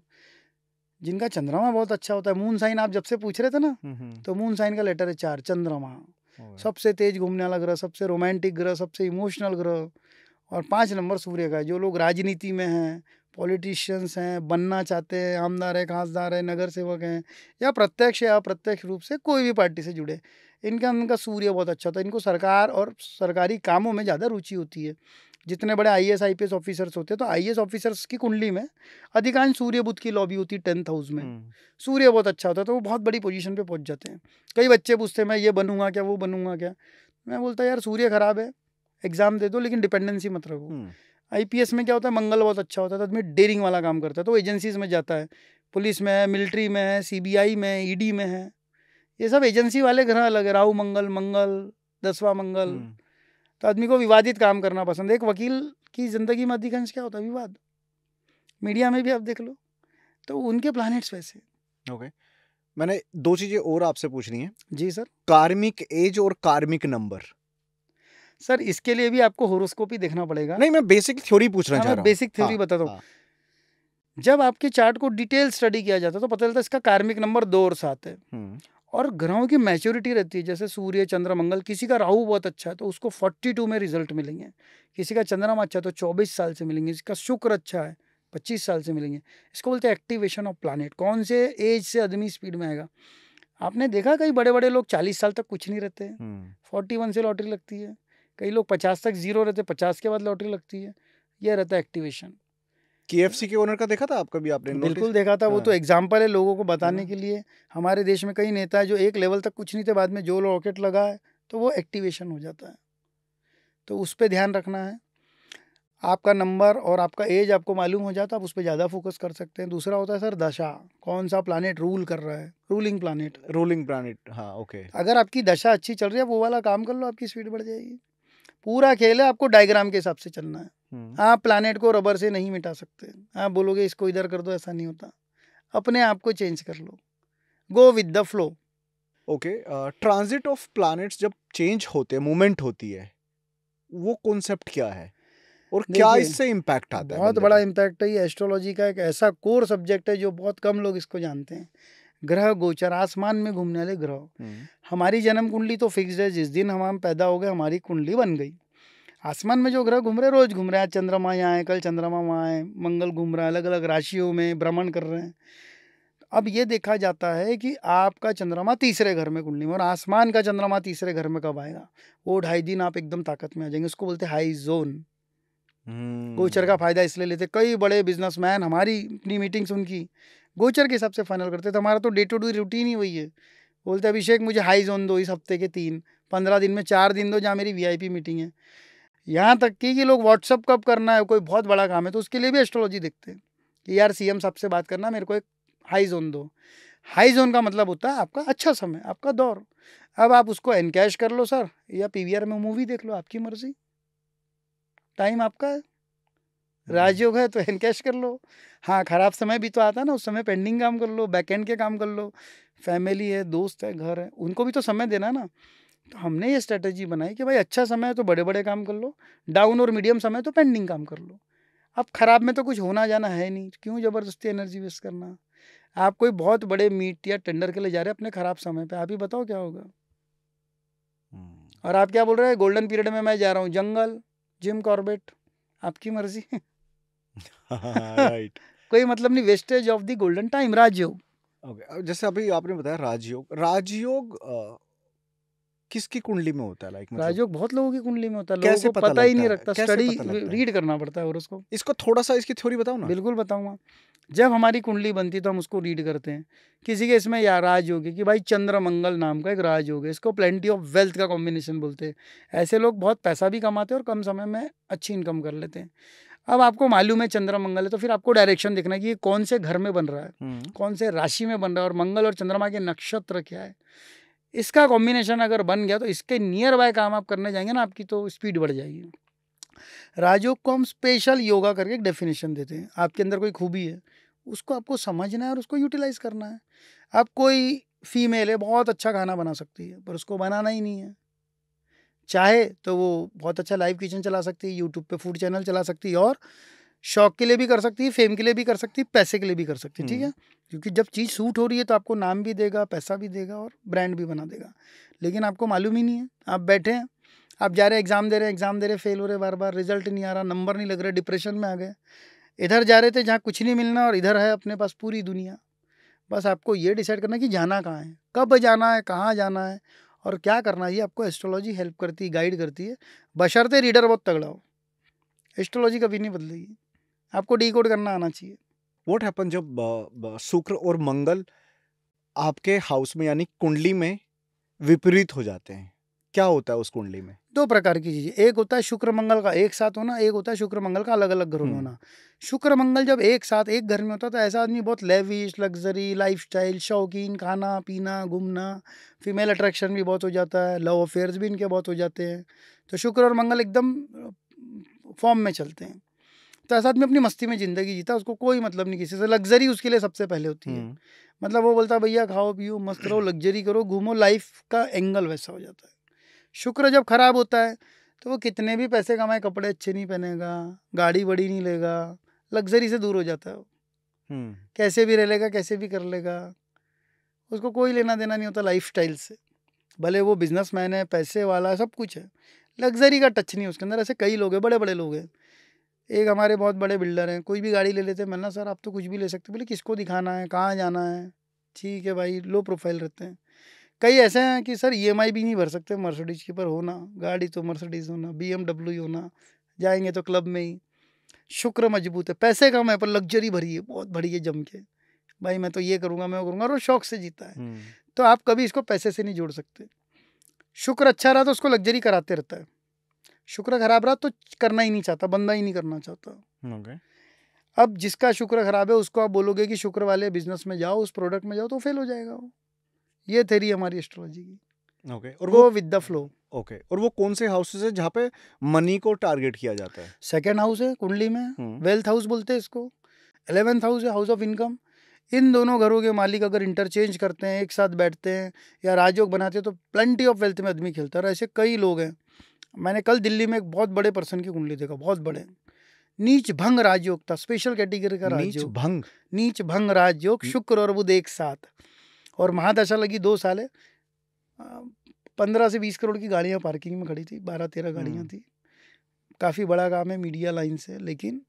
जिनका चंद्रमा बहुत अच्छा होता है मून साइन आप जब से पूछ रहे थे ना हम्म, हम्म। तो मून साइन का लेटर है चार चंद्रमा सबसे तेज घूमने वाला ग्रह सबसे रोमांटिक ग्रह सबसे इमोशनल ग्रह और पाँच नंबर सूर्य का है जो लोग राजनीति में हैं पॉलिटिशियंस हैं बनना चाहते हैं आमदार है खासदार है नगर सेवक हैं या प्रत्यक्ष या अप्रत्यक्ष रूप से कोई भी पार्टी से जुड़े इनका इनका सूर्य बहुत अच्छा था इनको सरकार और सरकारी कामों में ज़्यादा रुचि होती है जितने बड़े I S I P S officers होते हैं तो आई एस ऑफिसर्स की कुंडली में अधिकांश सूर्य बुद्ध की लॉबी होती है टेंथ हाउस में हम्म। सूर्य बहुत अच्छा होता है तो वो बहुत बड़ी पोजीशन पे पहुंच जाते हैं कई बच्चे पूछते हैं मैं ये बनूंगा क्या वो बनूंगा क्या मैं बोलता यार सूर्य खराब है एग्ज़ाम दे दो लेकिन डिपेंडेंसी मत रखो आई हम्म। में क्या होता है मंगल बहुत अच्छा होता है तो आदमी डेरिंग वाला काम करता है तो एजेंसीज में जाता है पुलिस में है मिलिट्री में है सी में है ई e में है ये सब एजेंसी वाले ग्रह अलग है राहु मंगल मंगल दसवा मंगल हम्म। तो आदमी को विवादित काम करना पसंद है एक वकील की ज़िंदगी में अधिकांश क्या होता है विवाद मीडिया में भी आप देख लो तो उनके प्लानिट्स वैसे ओके मैंने दो चीज़ें और आपसे पूछनी है जी सर कार्मिक एज और कार्मिक नंबर सर इसके लिए भी आपको होरोस्कोपी देखना पड़ेगा नहीं मैं बेसिक थ्योरी पूछ रहा हूँ बेसिक थ्योरी हाँ, बताता हूँ जब आपके चार्ट को डिटेल स्टडी किया जाता है तो पता चलता है इसका कार्मिक नंबर दो और सात है हम्म। और ग्रहों की मैच्योरिटी रहती है जैसे सूर्य चंद्र मंगल किसी का राहु बहुत अच्छा है तो उसको 42 में रिजल्ट मिलेंगे किसी का चंद्रमा अच्छा है तो 24 साल से मिलेंगे इसका शुक्र अच्छा है 25 साल से मिलेंगे इसको बोलते हैं एक्टिवेशन ऑफ प्लानट कौन से एज से आदमी स्पीड में आएगा आपने देखा कई बड़े बड़े लोग चालीस साल तक कुछ नहीं रहते फोर्टी हम्म। वन से लॉटरी लगती है कई लोग पचास तक जीरो रहते पचास के बाद लॉटरी लगती है यह रहता है एक्टिवेशन के के ओनर का देखा था आपका भी आपने बिल्कुल देखा था वो तो एग्जाम्पल हाँ। है लोगों को बताने हाँ। के लिए हमारे देश में कई नेता है जो एक लेवल तक कुछ नहीं थे बाद में जो रॉकेट लगा है तो वो एक्टिवेशन हो जाता है तो उस पर ध्यान रखना है आपका नंबर और आपका एज आपको मालूम हो जाता है आप उस पर ज़्यादा फोकस कर सकते हैं दूसरा होता है सर दशा कौन सा प्लानट रूल कर रहा है रूलिंग प्लानट रूलिंग प्लानट हाँ ओके अगर आपकी दशा अच्छी चल रही है वो वाला काम कर लो आपकी स्पीड बढ़ जाएगी पूरा खेल है आपको डायग्राम के हिसाब से चलना है हम्म। आप प्लानट को रबर से नहीं मिटा सकते आप बोलोगे इसको इधर कर दो ऐसा नहीं होता अपने आप को चेंज कर लो go with the flow okay transit of planets जब चेंज होते मूवमेंट होती है वो कॉन्सेप्ट क्या है और क्या इससे इम्पैक्ट आता है बहुत बड़ा इम्पैक्ट है ये एस्ट्रोलॉजी का एक ऐसा कोर सब्जेक्ट है जो बहुत कम लोग इसको जानते हैं ग्रह गोचर आसमान में घूमने वाले ग्रह हम्म। हमारी जन्म कुंडली तो फिक्स है जिस दिन हम हम पैदा हो गए हमारी कुंडली बन गई आसमान में जो ग्रह घूम रहे हैं रोज़ घूम रहे हैं आज चंद्रमा यहाँ है कल चंद्रमा वहाँ है मंगल घूम रहा है अलग अलग राशियों में भ्रमण कर रहे हैं अब ये देखा जाता है कि आपका चंद्रमा तीसरे घर में कुंडली में और आसमान का चंद्रमा तीसरे घर में कब आएगा वो ढाई दिन आप एकदम ताकत में आ जाएंगे उसको बोलते हैं हाई हम्म। जोन गोचर का फायदा इसलिए लेते कई बड़े बिजनेसमैन हमारी अपनी मीटिंग्स उनकी गोचर के हिसाब से फाइनल करते तो हमारा तो डे टू डे रूटीन ही वही है बोलते अभिषेक मुझे हाई जोन दो इस हफ्ते के तीन पंद्रह दिन में चार दिन दो जहाँ मेरी वीआईपी मीटिंग है यहाँ तक कि कि लोग व्हाट्सअप कब करना है कोई बहुत बड़ा काम है तो उसके लिए भी एस्ट्रोलॉजी देखते हैं कि यार एम साहब से बात करना मेरे को एक हाई जोन दो हाई जोन का मतलब होता है आपका अच्छा समय आपका दौर अब आप उसको एनकैश कर लो सर या आर में मूवी देख लो आपकी मर्जी टाइम आपका है हम्म। राजयोग है तो एनकैश कर लो हाँ ख़राब समय भी तो आता है ना उस समय पेंडिंग काम कर लो बैकएंड के काम कर लो फैमिली है दोस्त है घर है उनको भी तो समय देना ना तो हमने ये स्ट्रेटजी बनाई कि भाई अच्छा समय है तो बड़े बड़े काम कर लो डाउन और मीडियम समय तो पेंडिंग काम कर लो अब ख़राब में तो कुछ होना जाना है नहीं क्यों ज़बरदस्ती एनर्जी वेस्ट करना आप कोई बहुत बड़े मीट या टेंडर के लिए जा रहे हैं अपने ख़राब समय पे आप ही बताओ क्या होगा हम्म। और आप क्या बोल रहे हैं गोल्डन पीरियड में मैं जा रहा हूँ जंगल जिम कॉर्बेट आपकी मर्जी राइट कोई मतलब नहीं wastage of the golden time राजयोग ओके okay. जैसे अभी आपने बताया राजयोग राजयोग किसकी कुंडली में होता है लाइक मतलब? राजयोग बहुत लोगों की कुंडली में होता है कैसे पता, पता ही नहीं रखता स्टडी रीड करना पड़ता है और उसको इसको थोड़ा सा इसकी थ्योरी बताऊँ बिल्कुल बताऊँगा जब हमारी कुंडली बनती है तो हम उसको रीड करते हैं किसी के इसमें या राजयोग है कि भाई चंद्रमंगल नाम का एक राजयोग है इसको प्लेंटी ऑफ वेल्थ का कॉम्बिनेशन बोलते हैं ऐसे लोग बहुत पैसा भी कमाते हैं और कम समय में अच्छी इनकम कर लेते हैं अब आपको मालूम है चंद्र मंगल है तो फिर आपको डायरेक्शन देखना है कि ये कौन से घर में बन रहा है हम्म। कौन से राशि में बन रहा है और मंगल और चंद्रमा के नक्षत्र क्या है इसका कॉम्बिनेशन अगर बन गया तो इसके नियर बाय काम आप करने जाएंगे ना आपकी तो स्पीड बढ़ जाएगी राजयोग को हम स्पेशल योगा करके एक डेफिनेशन देते हैं आपके अंदर कोई खूबी है उसको आपको समझना है और उसको यूटिलाइज करना है आप कोई फीमेल है बहुत अच्छा खाना बना सकती है पर उसको बनाना ही नहीं है चाहे तो वो बहुत अच्छा लाइव किचन चला सकती है यूट्यूब पे फूड चैनल चला सकती है और शौक के लिए भी कर सकती है फेम के लिए भी कर सकती है पैसे के लिए भी कर सकती है ठीक हम्म। है क्योंकि जब चीज़ सूट हो रही है तो आपको नाम भी देगा पैसा भी देगा और ब्रांड भी बना देगा लेकिन आपको मालूम ही नहीं है आप बैठे हैं आप जा रहे एग्ज़ाम दे रहे एग्ज़ाम दे रहे फेल हो रहे बार बार रिजल्ट नहीं आ रहा नंबर नहीं लग रहा डिप्रेशन में आ गए इधर जा रहे थे जहाँ कुछ नहीं मिलना और इधर है अपने पास पूरी दुनिया बस आपको ये डिसाइड करना कि जाना कहाँ है कब जाना है कहाँ जाना है और क्या करना है ये आपको एस्ट्रोलॉजी हेल्प करती है गाइड करती है बशर्ते रीडर बहुत तगड़ा हो एस्ट्रोलॉजी कभी नहीं बदलेगी आपको कोड करना आना चाहिए वॉट हैपन जब शुक्र और मंगल आपके हाउस में यानी कुंडली में विपरीत हो जाते हैं क्या होता है उस कुंडली में दो प्रकार की चीज़ें एक होता है शुक्र मंगल का एक साथ होना एक होता है शुक्र मंगल का अलग अलग घर में हम्म। होना शुक्र मंगल जब एक साथ एक घर में होता है तो ऐसा आदमी बहुत लेविश लग्जरी लाइफ स्टाइल शौकीन खाना पीना घूमना फीमेल अट्रैक्शन भी बहुत हो जाता है लव अफेयर्स भी इनके बहुत हो जाते हैं तो शुक्र और मंगल एकदम फॉर्म में चलते हैं तो ऐसा आदमी अपनी मस्ती में ज़िंदगी जीता उसको कोई मतलब नहीं किसी से लग्जरी उसके लिए सबसे पहले होती है हम्म। मतलब वो बोलता भैया खाओ पियो मस्त रहो लग्जरी करो घूमो लाइफ का एंगल वैसा हो जाता है शुक्र जब खराब होता है तो वो कितने भी पैसे कमाए कपड़े अच्छे नहीं पहनेगा गाड़ी बड़ी नहीं लेगा लग्जरी से दूर हो जाता है वो हम्म। कैसे भी रह लेगा कैसे भी कर लेगा उसको कोई लेना देना नहीं होता लाइफ स्टाइल से भले वो बिजनेस मैन है पैसे वाला सब कुछ है लग्जरी का टच नहीं उसके अंदर ऐसे कई लोग हैं बड़े बड़े लोग हैं एक हमारे बहुत बड़े बिल्डर हैं कोई भी गाड़ी ले लेते हैं मन्ना सर आप तो कुछ भी ले सकते बोले किसको दिखाना है कहाँ जाना है ठीक है भाई लो प्रोफाइल रहते हैं कई ऐसे हैं कि सर ई e भी नहीं भर सकते मर्सडीज के पर होना गाड़ी तो मर्सडीज होना बी होना जाएंगे तो क्लब में ही शुक्र मजबूत है पैसे कम है पर लग्जरी भरी है बहुत भरी है जम के भाई मैं तो ये करूँगा मैं वो करूँगा और वो शौक से जीता है हम्म। तो आप कभी इसको पैसे से नहीं जोड़ सकते शुक्र अच्छा रहा तो उसको लग्जरी कराते रहता है शुक्र खराब रहा तो करना ही नहीं चाहता बंदा ही नहीं करना चाहता okay. अब जिसका शुक्र खराब है उसको आप बोलोगे कि शुक्र वाले बिजनेस में जाओ उस प्रोडक्ट में जाओ तो फेल हो जाएगा वो ये थेरी हमारी एस्ट्रोलॉजी की ओके और वो विद द फ्लो ओके और वो कौन से हाउसेज है जहाँ पे मनी को टारगेट किया जाता है सेकेंड हाउस है कुंडली में वेल्थ हम्म। हाउस बोलते हैं इसको एलेवेंथ हाउस है हाउस ऑफ इनकम इन दोनों घरों के मालिक अगर इंटरचेंज करते हैं एक साथ बैठते हैं या राजयोग बनाते हैं तो प्लेंटी ऑफ वेल्थ में आदमी खेलता है और ऐसे कई लोग हैं मैंने कल दिल्ली में एक बहुत बड़े पर्सन की कुंडली देखा बहुत बड़े नीच भंग राजयोग था स्पेशल कैटेगरी का राजयोग भंग नीच भंग राजयोग शुक्र और बुध एक साथ और महादशा लगी दो साल है पंद्रह से बीस करोड़ की गाड़ियाँ पार्किंग में खड़ी थी बारह तेरह हम्म। गाड़ियाँ थी काफ़ी बड़ा काम है मीडिया लाइन से लेकिन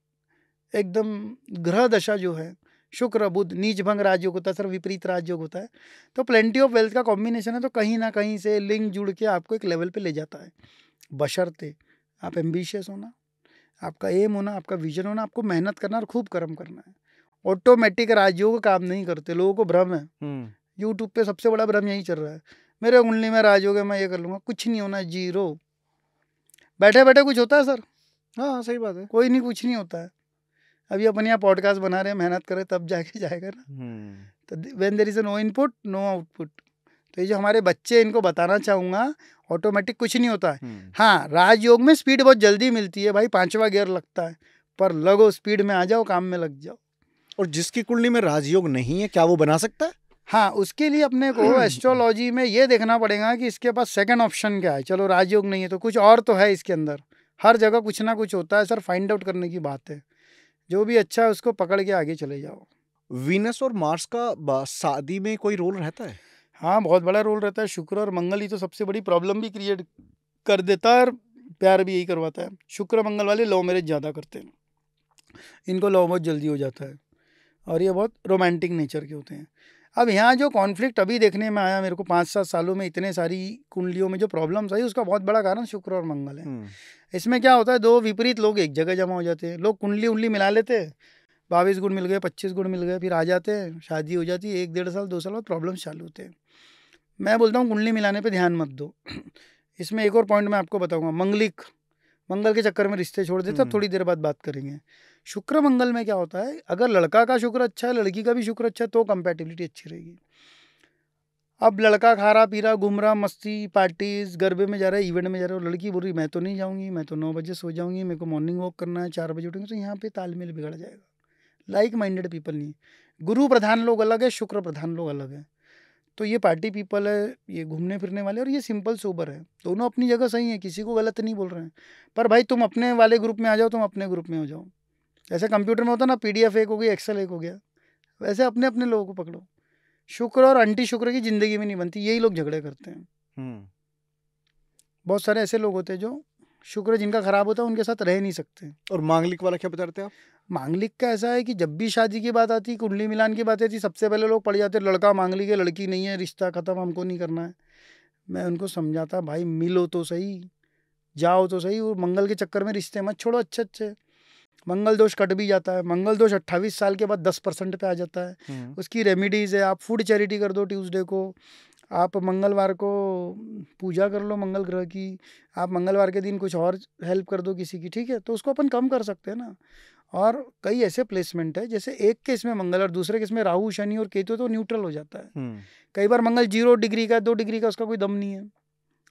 एकदम ग्रह दशा जो है शुक्र बुध नीच भंग राजयोग होता है सर विपरीत राजयोग होता है तो प्लेंटी ऑफ वेल्थ का कॉम्बिनेशन है तो कहीं ना कहीं से लिंक जुड़ के आपको एक लेवल पे ले जाता है बशर्ते आप एम्बिशियस होना आपका एम होना आपका विजन होना आपको मेहनत करना और खूब कर्म करना है ऑटोमेटिक राजयोग का काम नहीं करते लोगों को भ्रम है यूट्यूब हम्म। पे सबसे बड़ा भ्रम यही चल रहा है मेरे उंगली में राजयोग है मैं ये कर लूँगा कुछ नहीं होना जीरो बैठे बैठे कुछ होता है सर हाँ सही बात है कोई नहीं कुछ नहीं होता है अभी अपन यहाँ पॉडकास्ट बना रहे हैं मेहनत करें तब जाके जाएगा ना हम्म। तो when there is no input no output तो ये जो हमारे बच्चे इनको बताना चाहूँगा ऑटोमेटिक कुछ नहीं होता है हम्म। हाँ राजयोग में स्पीड बहुत जल्दी मिलती है भाई पांचवा गियर लगता है पर लगो स्पीड में आ जाओ काम में लग जाओ और जिसकी कुंडली में राजयोग नहीं है क्या वो बना सकता है हाँ उसके लिए अपने को एस्ट्रोलॉजी में ये देखना पड़ेगा कि इसके पास सेकंड ऑप्शन क्या है चलो राजयोग नहीं है तो कुछ और तो है इसके अंदर हर जगह कुछ ना कुछ होता है सर फाइंड आउट करने की बात है जो भी अच्छा है उसको पकड़ के आगे चले जाओ वीनस और मार्स का शादी में कोई रोल रहता है हाँ बहुत बड़ा रोल रहता है शुक्र और मंगल ही तो सबसे बड़ी प्रॉब्लम भी क्रिएट कर देता है और प्यार भी यही करवाता है शुक्र मंगल वाले लव मैरिज ज़्यादा करते हैं इनको लव बहुत जल्दी हो जाता है और ये बहुत रोमांटिक नेचर के होते हैं अब यहाँ जो कॉन्फ्लिक्ट अभी देखने में आया मेरे को पाँच सात सालों में इतने सारी कुंडलियों में जो प्रॉब्लम्स आई उसका बहुत बड़ा कारण शुक्र और मंगल है हम्म। इसमें क्या होता है दो विपरीत लोग एक जगह जमा हो जाते हैं लोग कुंडली उंडली मिला लेते हैं बाईस गुण मिल गए पच्चीस गुण मिल गए फिर आ जाते हैं शादी हो जाती है एक डेढ़ साल दो साल बाद प्रॉब्लम चालू होते हैं मैं बोलता हूँ कुंडली मिलाने पर ध्यान मत दो इसमें एक और पॉइंट मैं आपको बताऊँगा मंगलिक मंगल के चक्कर में रिश्ते छोड़ देते हम्म। थोड़ी देर बाद बात करेंगे शुक्र मंगल में क्या होता है अगर लड़का का शुक्र अच्छा है लड़की का भी शुक्र अच्छा है तो कंपेटिबिलिटी अच्छी रहेगी अब लड़का खा रहा पी रहा घूम रहा मस्ती पार्टीज गरबे में जा रहा है इवेंट में जा रहा है लड़की बोल रही मैं तो नहीं जाऊँगी मैं तो नौ बजे सो जाऊँगी मेरे को मॉर्निंग वॉक करना है चार बजे उठेंगे तो यहाँ पे तालमेल बिगड़ जाएगा लाइक माइंडेड पीपल नहीं गुरु प्रधान लोग अलग है शुक्र प्रधान लोग अलग है तो ये पार्टी पीपल है ये घूमने फिरने वाले और ये सिंपल सोबर है दोनों अपनी जगह सही है किसी को गलत नहीं बोल रहे हैं पर भाई तुम अपने वाले ग्रुप में आ जाओ तुम अपने ग्रुप में हो जाओ जैसे कंप्यूटर में होता ना पी एक हो गई एक्सेल एक हो गया वैसे अपने अपने लोगों को पकड़ो शुक्र और अंटी शुक्र की ज़िंदगी में नहीं बनती यही लोग झगड़े करते हैं हम्म। बहुत सारे ऐसे लोग होते हैं जो शुक्र जिनका खराब होता है उनके साथ रह नहीं सकते और मांगलिक वाला क्या बताते हैं आप मांगलिक का ऐसा है कि जब भी शादी की बात आती कुंडली मिलान की बात आती सबसे पहले लोग पड़ जाते लड़का मांगलिक है लड़की नहीं है रिश्ता ख़त्म हमको नहीं करना है मैं उनको समझाता भाई मिलो तो सही जाओ तो सही वो मंगल के चक्कर में रिश्ते मत छोड़ो अच्छे अच्छे मंगल दोष कट भी जाता है मंगल दोष अट्ठाईस साल के बाद दस परसेंट पे आ जाता है हम्म। उसकी रेमिडीज़ है आप फूड चैरिटी कर दो ट्यूसडे को आप मंगलवार को पूजा कर लो मंगल ग्रह की आप मंगलवार के दिन कुछ और हेल्प कर दो किसी की ठीक है तो उसको अपन कम कर सकते हैं ना और कई ऐसे प्लेसमेंट है जैसे एक केस में मंगल और दूसरे केस में राहु शनि और केतु तो न्यूट्रल हो जाता है हम्म। कई बार मंगल जीरो डिग्री का दो डिग्री का उसका कोई दम नहीं है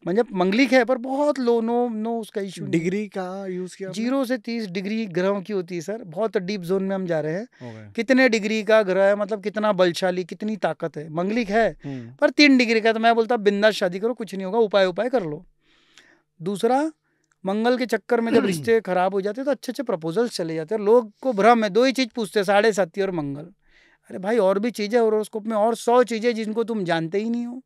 मतलब मंगलिक है पर बहुत लो नो नो उसका इशू डिग्री का यूज किया जीरो से तीस डिग्री ग्रहों की होती है सर बहुत डीप जोन में हम जा रहे हैं कितने डिग्री का ग्रह है मतलब कितना बलशाली कितनी ताकत है मंगलिक है हम्म। पर तीन डिग्री का तो मैं बोलता बिंदा शादी करो कुछ नहीं होगा उपाय उपाय कर लो दूसरा मंगल के चक्कर में जब रिश्ते खराब हो जाते तो अच्छे अच्छे प्रपोजल्स चले जाते हैं लोग को भ्रम है दो ही चीज़ पूछते हैं साढ़े साथी और मंगल अरे भाई और भी चीज़ें होरोस्कोप में और सौ चीज़ें जिनको तुम जानते ही नहीं हो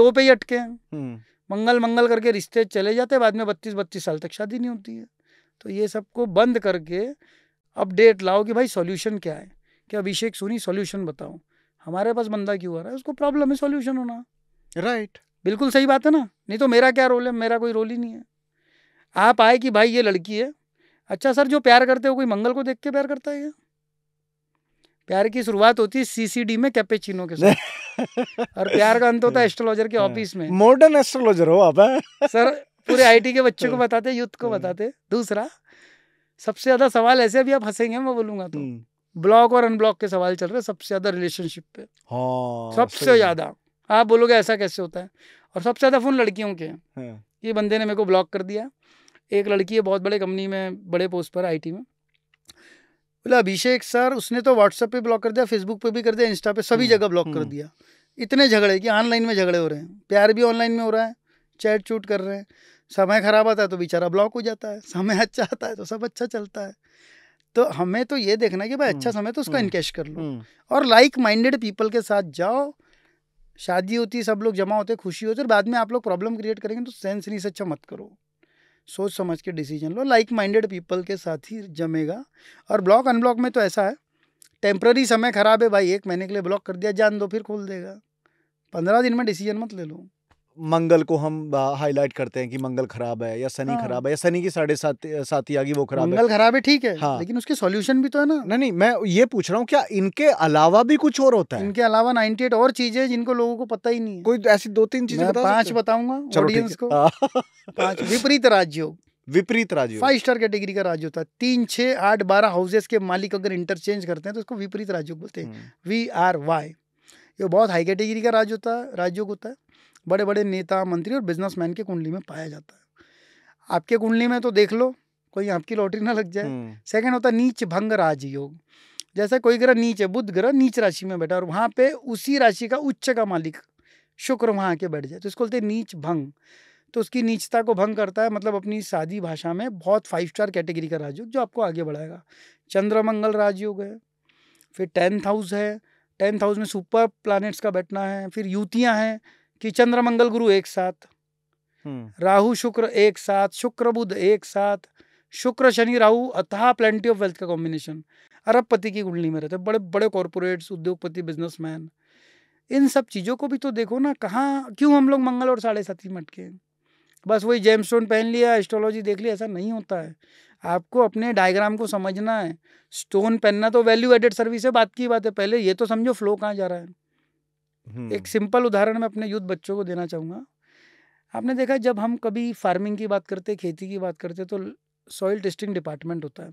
दो पे ही अटके हैं हम्म। मंगल मंगल करके रिश्ते चले जाते हैं बाद में बत्तीस बत्तीस साल तक शादी नहीं होती है तो ये सबको बंद करके अपडेट लाओ कि भाई सॉल्यूशन क्या है क्या अभिषेक सुनी सॉल्यूशन बताओ हमारे पास बंदा क्यों आ रहा है उसको प्रॉब्लम है सॉल्यूशन होना राइट right. बिल्कुल सही बात है ना नहीं तो मेरा क्या रोल है मेरा कोई रोल ही नहीं है आप आए कि भाई ये लड़की है अच्छा सर जो प्यार करते हो कोई मंगल को देख के प्यार करता है क्या प्यार की शुरुआत होती है सीसीडी में कैपेचिनो के साथ और प्यार का अंत होता है एस्ट्रोलॉजर के हाँ। ऑफिस में मॉडर्न एस्ट्रोलॉजर हो आप सर पूरे आईटी के बच्चे को बताते यूथ को हाँ। बताते दूसरा सबसे ज्यादा सवाल ऐसे अभी आप हंसेंगे मैं बोलूंगा तो हम्म। ब्लॉक और अनब्लॉक के सवाल चल रहे हैं सबसे ज्यादा रिलेशनशिप पे हाँ, सबसे ज्यादा आप बोलोगे ऐसा कैसे होता है और सबसे ज्यादा फोन लड़कियों के हैं ये बंदे ने मेरे को ब्लॉक कर दिया एक लड़की है बहुत बड़े कंपनी में बड़े पोस्ट पर आईटी में बोला अभिषेक सर उसने तो व्हाट्सएप पे ब्लॉक कर दिया फेसबुक पे भी कर दिया इंस्टा पे सभी हम्म, जगह ब्लॉक कर हम्म। दिया इतने झगड़े कि ऑनलाइन में झगड़े हो रहे हैं प्यार भी ऑनलाइन में हो रहा है चैट चूट कर रहे हैं समय ख़राब आता है तो बेचारा ब्लॉक हो जाता है समय अच्छा आता है तो सब अच्छा चलता है तो हमें तो ये देखना है कि भाई अच्छा हम्म, समय तो उसका इनकेश कर लो और लाइक माइंडेड पीपल के साथ जाओ शादी होती है सब लोग जमा होते खुशी होती है बाद में आप लोग प्रॉब्लम क्रिएट करेंगे तो सेंस नहीं से अच्छा मत करो सोच समझ के डिसीजन लो लाइक माइंडेड पीपल के साथ ही जमेगा और ब्लॉक अनब्लॉक में तो ऐसा है टेम्प्ररी समय ख़राब है भाई एक महीने के लिए ब्लॉक कर दिया जान दो फिर खोल देगा पंद्रह दिन में डिसीजन मत ले लो मंगल को हम हाईलाइट करते हैं कि मंगल खराब है या शनि हाँ। खराब है या शनि की साढ़े सात साथी आगे वो खराब मंगल है। खराब है ठीक है हाँ। लेकिन उसके सॉल्यूशन भी तो है ना नहीं नहीं मैं ये पूछ रहा हूँ क्या इनके अलावा भी कुछ और होता है इनके अलावा 98 और चीजें जिनको लोगों को पता ही नहीं है कोई ऐसी दो तीन चीजें पांच बताऊंगा ऑडियंस को हाँ। पांच विपरीत राजयोग विपरीत राज्य फाइव स्टार कैटेगरी का राज्य होता है तीन छः आठ बारह हाउसेस के मालिक अगर इंटरचेंज करते हैं तो उसको विपरीत राज्य बोलते हैं वी आर वाई ये बहुत हाई कैटेगरी का राज्य होता है राज्योग होता है बड़े बड़े नेता मंत्री और बिजनेसमैन के कुंडली में पाया जाता है आपके कुंडली में तो देख लो कोई आपकी लॉटरी ना लग जाए सेकंड हम्म। होता है नीच भंग राजयोग जैसे कोई ग्रह नीच है बुद्ध ग्रह नीच राशि में बैठा और वहाँ पे उसी राशि का उच्च का मालिक शुक्र वहाँ आके बैठ जाए तो इसको बोलते हैं नीच भंग तो उसकी नीचता को भंग करता है मतलब अपनी सादी भाषा में बहुत फाइव स्टार कैटेगरी का राजयोग जो आपको आगे बढ़ाएगा चंद्रमंगल राजयोग है फिर टेंथ हाउस है टेंथ हाउस में सुपर प्लानट्स का बैठना है फिर युतियाँ हैं कि चंद्र मंगल गुरु एक साथ हम्म। राहु शुक्र एक साथ शुक्र बुध एक साथ शुक्र शनि राहु अथाह प्लेंटी ऑफ वेल्थ का कॉम्बिनेशन अरबपति की कुंडली में रहते बड़े बड़े कॉरपोरेट्स उद्योगपति बिजनेसमैन इन सब चीज़ों को भी तो देखो ना कहाँ क्यों हम लोग मंगल और साढ़े ही मटके हैं बस वही जेम स्टोन पहन लिया एस्ट्रोलॉजी देख लिया ऐसा नहीं होता है आपको अपने डायग्राम को समझना है स्टोन पहनना तो वैल्यू एडेड सर्विस है बात की बात है पहले ये तो समझो फ्लो कहाँ जा रहा है एक हम्म। सिंपल उदाहरण मैं अपने यूथ बच्चों को देना चाहूँगा आपने देखा जब हम कभी फार्मिंग की बात करते खेती की बात करते तो सॉइल टेस्टिंग डिपार्टमेंट होता है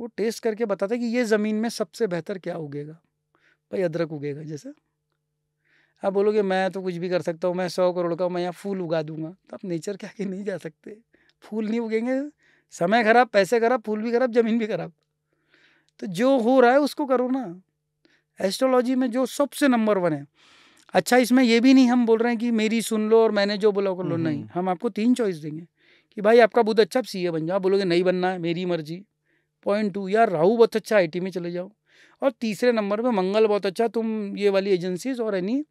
वो टेस्ट करके बताता है कि ये ज़मीन में सबसे बेहतर क्या उगेगा भाई अदरक उगेगा जैसे आप बोलोगे मैं तो कुछ भी कर सकता हूँ मैं सौ करोड़ का मैं यहाँ फूल उगा दूंगा तो आप नेचर के आगे नहीं जा सकते फूल नहीं उगेंगे समय खराब पैसे खराब फूल भी खराब ज़मीन भी खराब तो जो हो रहा है उसको करो ना एस्ट्रोलॉजी में जो सबसे नंबर वन है अच्छा इसमें ये भी नहीं हम बोल रहे हैं कि मेरी सुन लो और मैंने जो बोला कर लो हम्म, नहीं हम्म। हम आपको तीन चॉइस देंगे कि भाई आपका बुध अच्छा सी ए बन जाओ बोलोगे नहीं बनना है मेरी मर्जी पॉइंट टू यार राहू बहुत अच्छा आई में चले जाओ और तीसरे नंबर पर मंगल बहुत अच्छा तुम ये वाली एजेंसीज और एनी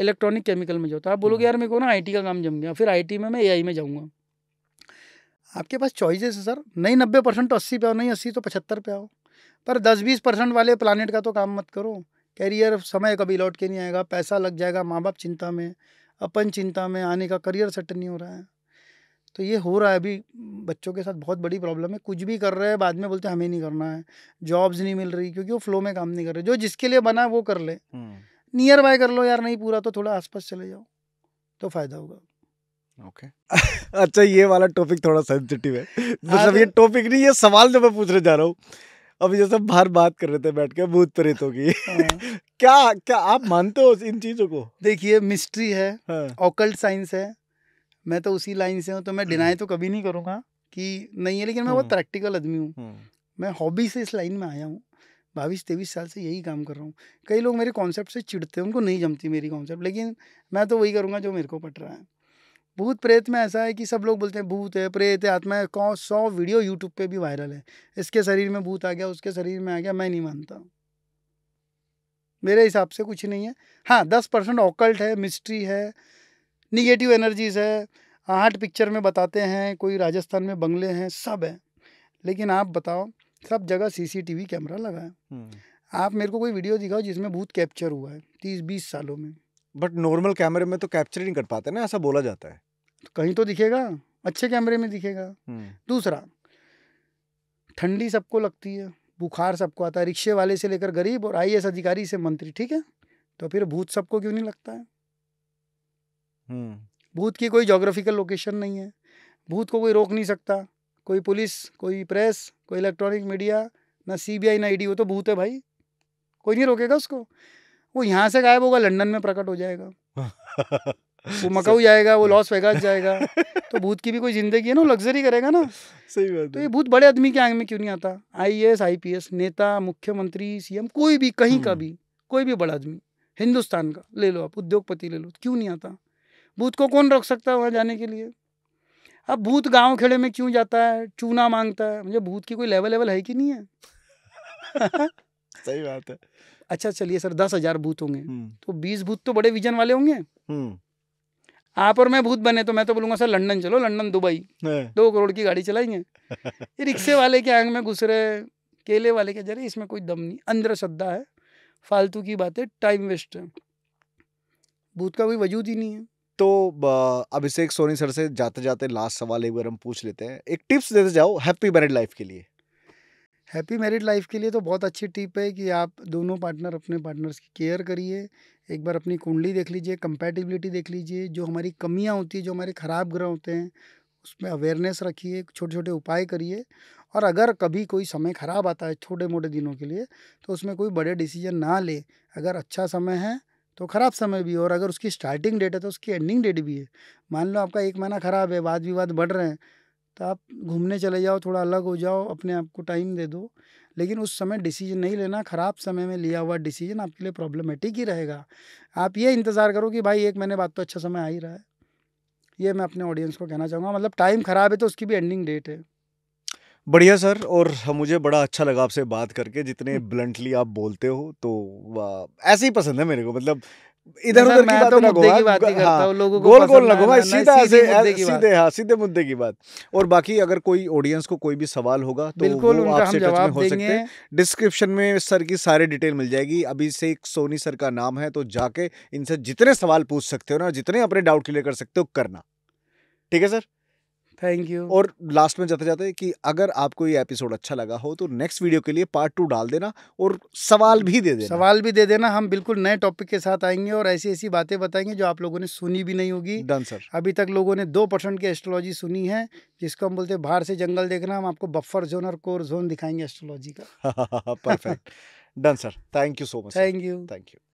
इलेक्ट्रॉनिक केमिकल में जाओ तो आप बोलोगे हम्म। यार मेरे को ना आई का काम जम गया फिर आई में मैं ए में जाऊँगा आपके पास चॉइसेस है सर नहीं नब्बे परसेंट तो अस्सी पे आओ नहीं अस्सी तो पचहत्तर पे आओ पर दस बीस परसेंट वाले प्लानट का तो काम मत करो कैरियर समय कभी लौट के नहीं आएगा पैसा लग जाएगा माँ बाप चिंता में अपन चिंता में आने का करियर सेट नहीं हो रहा है तो ये हो रहा है अभी बच्चों के साथ बहुत बड़ी प्रॉब्लम है कुछ भी कर रहे हैं बाद में बोलते हमें नहीं करना है जॉब्स नहीं मिल रही क्योंकि वो फ्लो में काम नहीं कर रहे जो जिसके लिए बना है वो कर ले नियर हम्म। बाय कर लो यार नहीं पूरा तो थोड़ा आसपास चले जाओ तो फायदा होगा ओके okay. अच्छा ये वाला टॉपिक थोड़ा सेंसिटिव है मतलब ये टॉपिक नहीं ये सवाल जो मैं पूछने जा रहा हूँ अभी जैसे बाहर बात कर रहे थे बैठ के भूत प्रेतों की हाँ। क्या क्या आप मानते हो इन चीजों को देखिए मिस्ट्री है ऑकल्ट हाँ। साइंस है मैं तो उसी लाइन से हूँ तो मैं डिनाई हम्म। तो कभी नहीं करूँगा कि नहीं है लेकिन मैं बहुत प्रैक्टिकल हम्म। आदमी हूँ हम्म। मैं हॉबी से इस लाइन में आया हूँ बाईस तेईस साल से यही काम कर रहा हूँ कई लोग मेरे कॉन्सेप्ट से चिढ़ते हैं उनको नहीं जमती मेरी कॉन्सेप्ट लेकिन मैं तो वही करूँगा जो मेरे को पट रहा है भूत प्रेत में ऐसा है कि सब लोग बोलते हैं भूत है प्रेत है आत्मा है कौन सौ वीडियो यूट्यूब पे भी वायरल है इसके शरीर में भूत आ गया उसके शरीर में आ गया मैं नहीं मानता मेरे हिसाब से कुछ नहीं है हाँ दस परसेंट ऑकल्ट है मिस्ट्री है निगेटिव एनर्जीज है आर्ट पिक्चर में बताते हैं कोई राजस्थान में बंगले हैं सब है लेकिन आप बताओ सब जगह सीसीटीवी कैमरा लगा है हम्म। आप मेरे को कोई वीडियो दिखाओ जिसमें भूत कैप्चर हुआ है तीस बीस सालों में बट नॉर्मल कैमरे में तो कैप्चर ही नहीं कर पाते ना ऐसा बोला जाता है तो कहीं तो दिखेगा अच्छे कैमरे में दिखेगा हम्म। दूसरा ठंडी सबको लगती है बुखार सबको आता है रिक्शे वाले से लेकर गरीब और आई अधिकारी से मंत्री ठीक है तो फिर भूत सबको क्यों नहीं लगता है हम्म। भूत की कोई जोग्राफिकल लोकेशन नहीं है भूत को कोई रोक नहीं सकता कोई पुलिस कोई प्रेस कोई इलेक्ट्रॉनिक मीडिया ना सीबीआई ना ईडी e वो तो भूत है भाई कोई नहीं रोकेगा उसको वो यहाँ से गायब होगा लंदन में प्रकट हो जाएगा वो मकाऊ जाएगा वो लॉस हाँ। वेगा जाएगा तो भूत की भी कोई जिंदगी है ना लग्जरी करेगा ना सही बात तो ये भूत बड़े आदमी के आंग में क्यों नहीं आता I I S P S नेता मुख्यमंत्री सीएम कोई भी कहीं का हम्म। भी कोई भी बड़ा आदमी हिंदुस्तान का ले लो आप उद्योगपति ले लो क्यों नहीं आता भूत को कौन रोक सकता है वहाँ जाने के लिए अब भूत गांव खेड़े में क्यों जाता है चूना मांगता है मुझे भूत की कोई लेवल लेवल है कि नहीं है सही बात है अच्छा चलिए सर दस हजार भूत होंगे हम्म। तो बीस भूत तो बड़े विजन वाले होंगे हम्म। आप और मैं भूत बने तो मैं तो बोलूंगा सर लंदन चलो लंदन दुबई हाँ। दो करोड़ की गाड़ी चलाएंगे ये रिक्शे वाले के आंग में घुस रहे केले वाले के जरिए इसमें कोई दम नहीं अंदर श्रद्धा है फालतू की बातें टाइम वेस्ट है भूत का कोई वजूद ही नहीं है तो अभिषेक सोनी सर से जाते जाते लास्ट सवाल एक बार हम पूछ लेते हैं एक टिप्स देते जाओ हैप्पी मैरिड लाइफ के लिए हैप्पी मैरिड लाइफ के लिए तो बहुत अच्छी टिप है कि आप दोनों पार्टनर अपने पार्टनर्स की केयर करिए एक बार अपनी कुंडली देख लीजिए कंपैटिबिलिटी देख लीजिए जो हमारी कमियां होती है जो हमारे ख़राब ग्रह होते हैं उसमें अवेयरनेस रखिए छोटे छोटे उपाय करिए और अगर कभी कोई समय ख़राब आता है छोटे मोटे दिनों के लिए तो उसमें कोई बड़े डिसीजन ना ले अगर अच्छा समय है तो ख़राब समय भी है और अगर उसकी स्टार्टिंग डेट है तो उसकी एंडिंग डेट भी है मान लो आपका एक महीना ख़राब है वाद विवाद बढ़ रहे हैं तो आप घूमने चले जाओ थोड़ा अलग हो जाओ अपने आप को टाइम दे दो लेकिन उस समय डिसीजन नहीं लेना ख़राब समय में लिया हुआ डिसीजन आपके लिए प्रॉब्लमेटिक ही रहेगा आप ये इंतज़ार करो कि भाई एक महीने बाद तो अच्छा समय आ ही रहा है ये मैं अपने ऑडियंस को कहना चाहूँगा मतलब टाइम ख़राब है तो उसकी भी एंडिंग डेट है बढ़िया सर और मुझे बड़ा अच्छा लगा आपसे बात करके जितने ब्लंटली हम्म। आप बोलते हो तो ऐसे ही पसंद है मेरे को मतलब इधर उधर मतलब तो की बात तो की बात करता हाँ, लोगों को गोल गोल लगो घुमा सीधा से सीधे हाँ सीधे मुद्दे की बात और बाकी अगर कोई ऑडियंस को कोई भी सवाल होगा तो बिल्कुल आपसे जवाब हो सकते हैं डिस्क्रिप्शन में सर की सारे डिटेल मिल जाएगी अभी से एक सोनी सर का नाम है तो जाके इनसे जितने सवाल पूछ सकते हो ना जितने अपने डाउट क्लियर कर सकते हो करना ठीक है सर थैंक यू और लास्ट में जाते जाते कि अगर आपको ये एपिसोड अच्छा लगा हो तो नेक्स्ट वीडियो के लिए पार्ट टू डाल देना और सवाल भी दे देना सवाल भी दे देना हम बिल्कुल नए टॉपिक के साथ आएंगे और ऐसी ऐसी बातें बताएंगे जो आप लोगों ने सुनी भी नहीं होगी डन सर अभी तक लोगों ने दो परसेंट की एस्ट्रोलॉजी सुनी है जिसको हम बोलते हैं बाहर से जंगल देखना हम आपको बफर जोन और कोर जोन दिखाएंगे एस्ट्रोलॉजी का perfect done sir thank you so much thank you thank you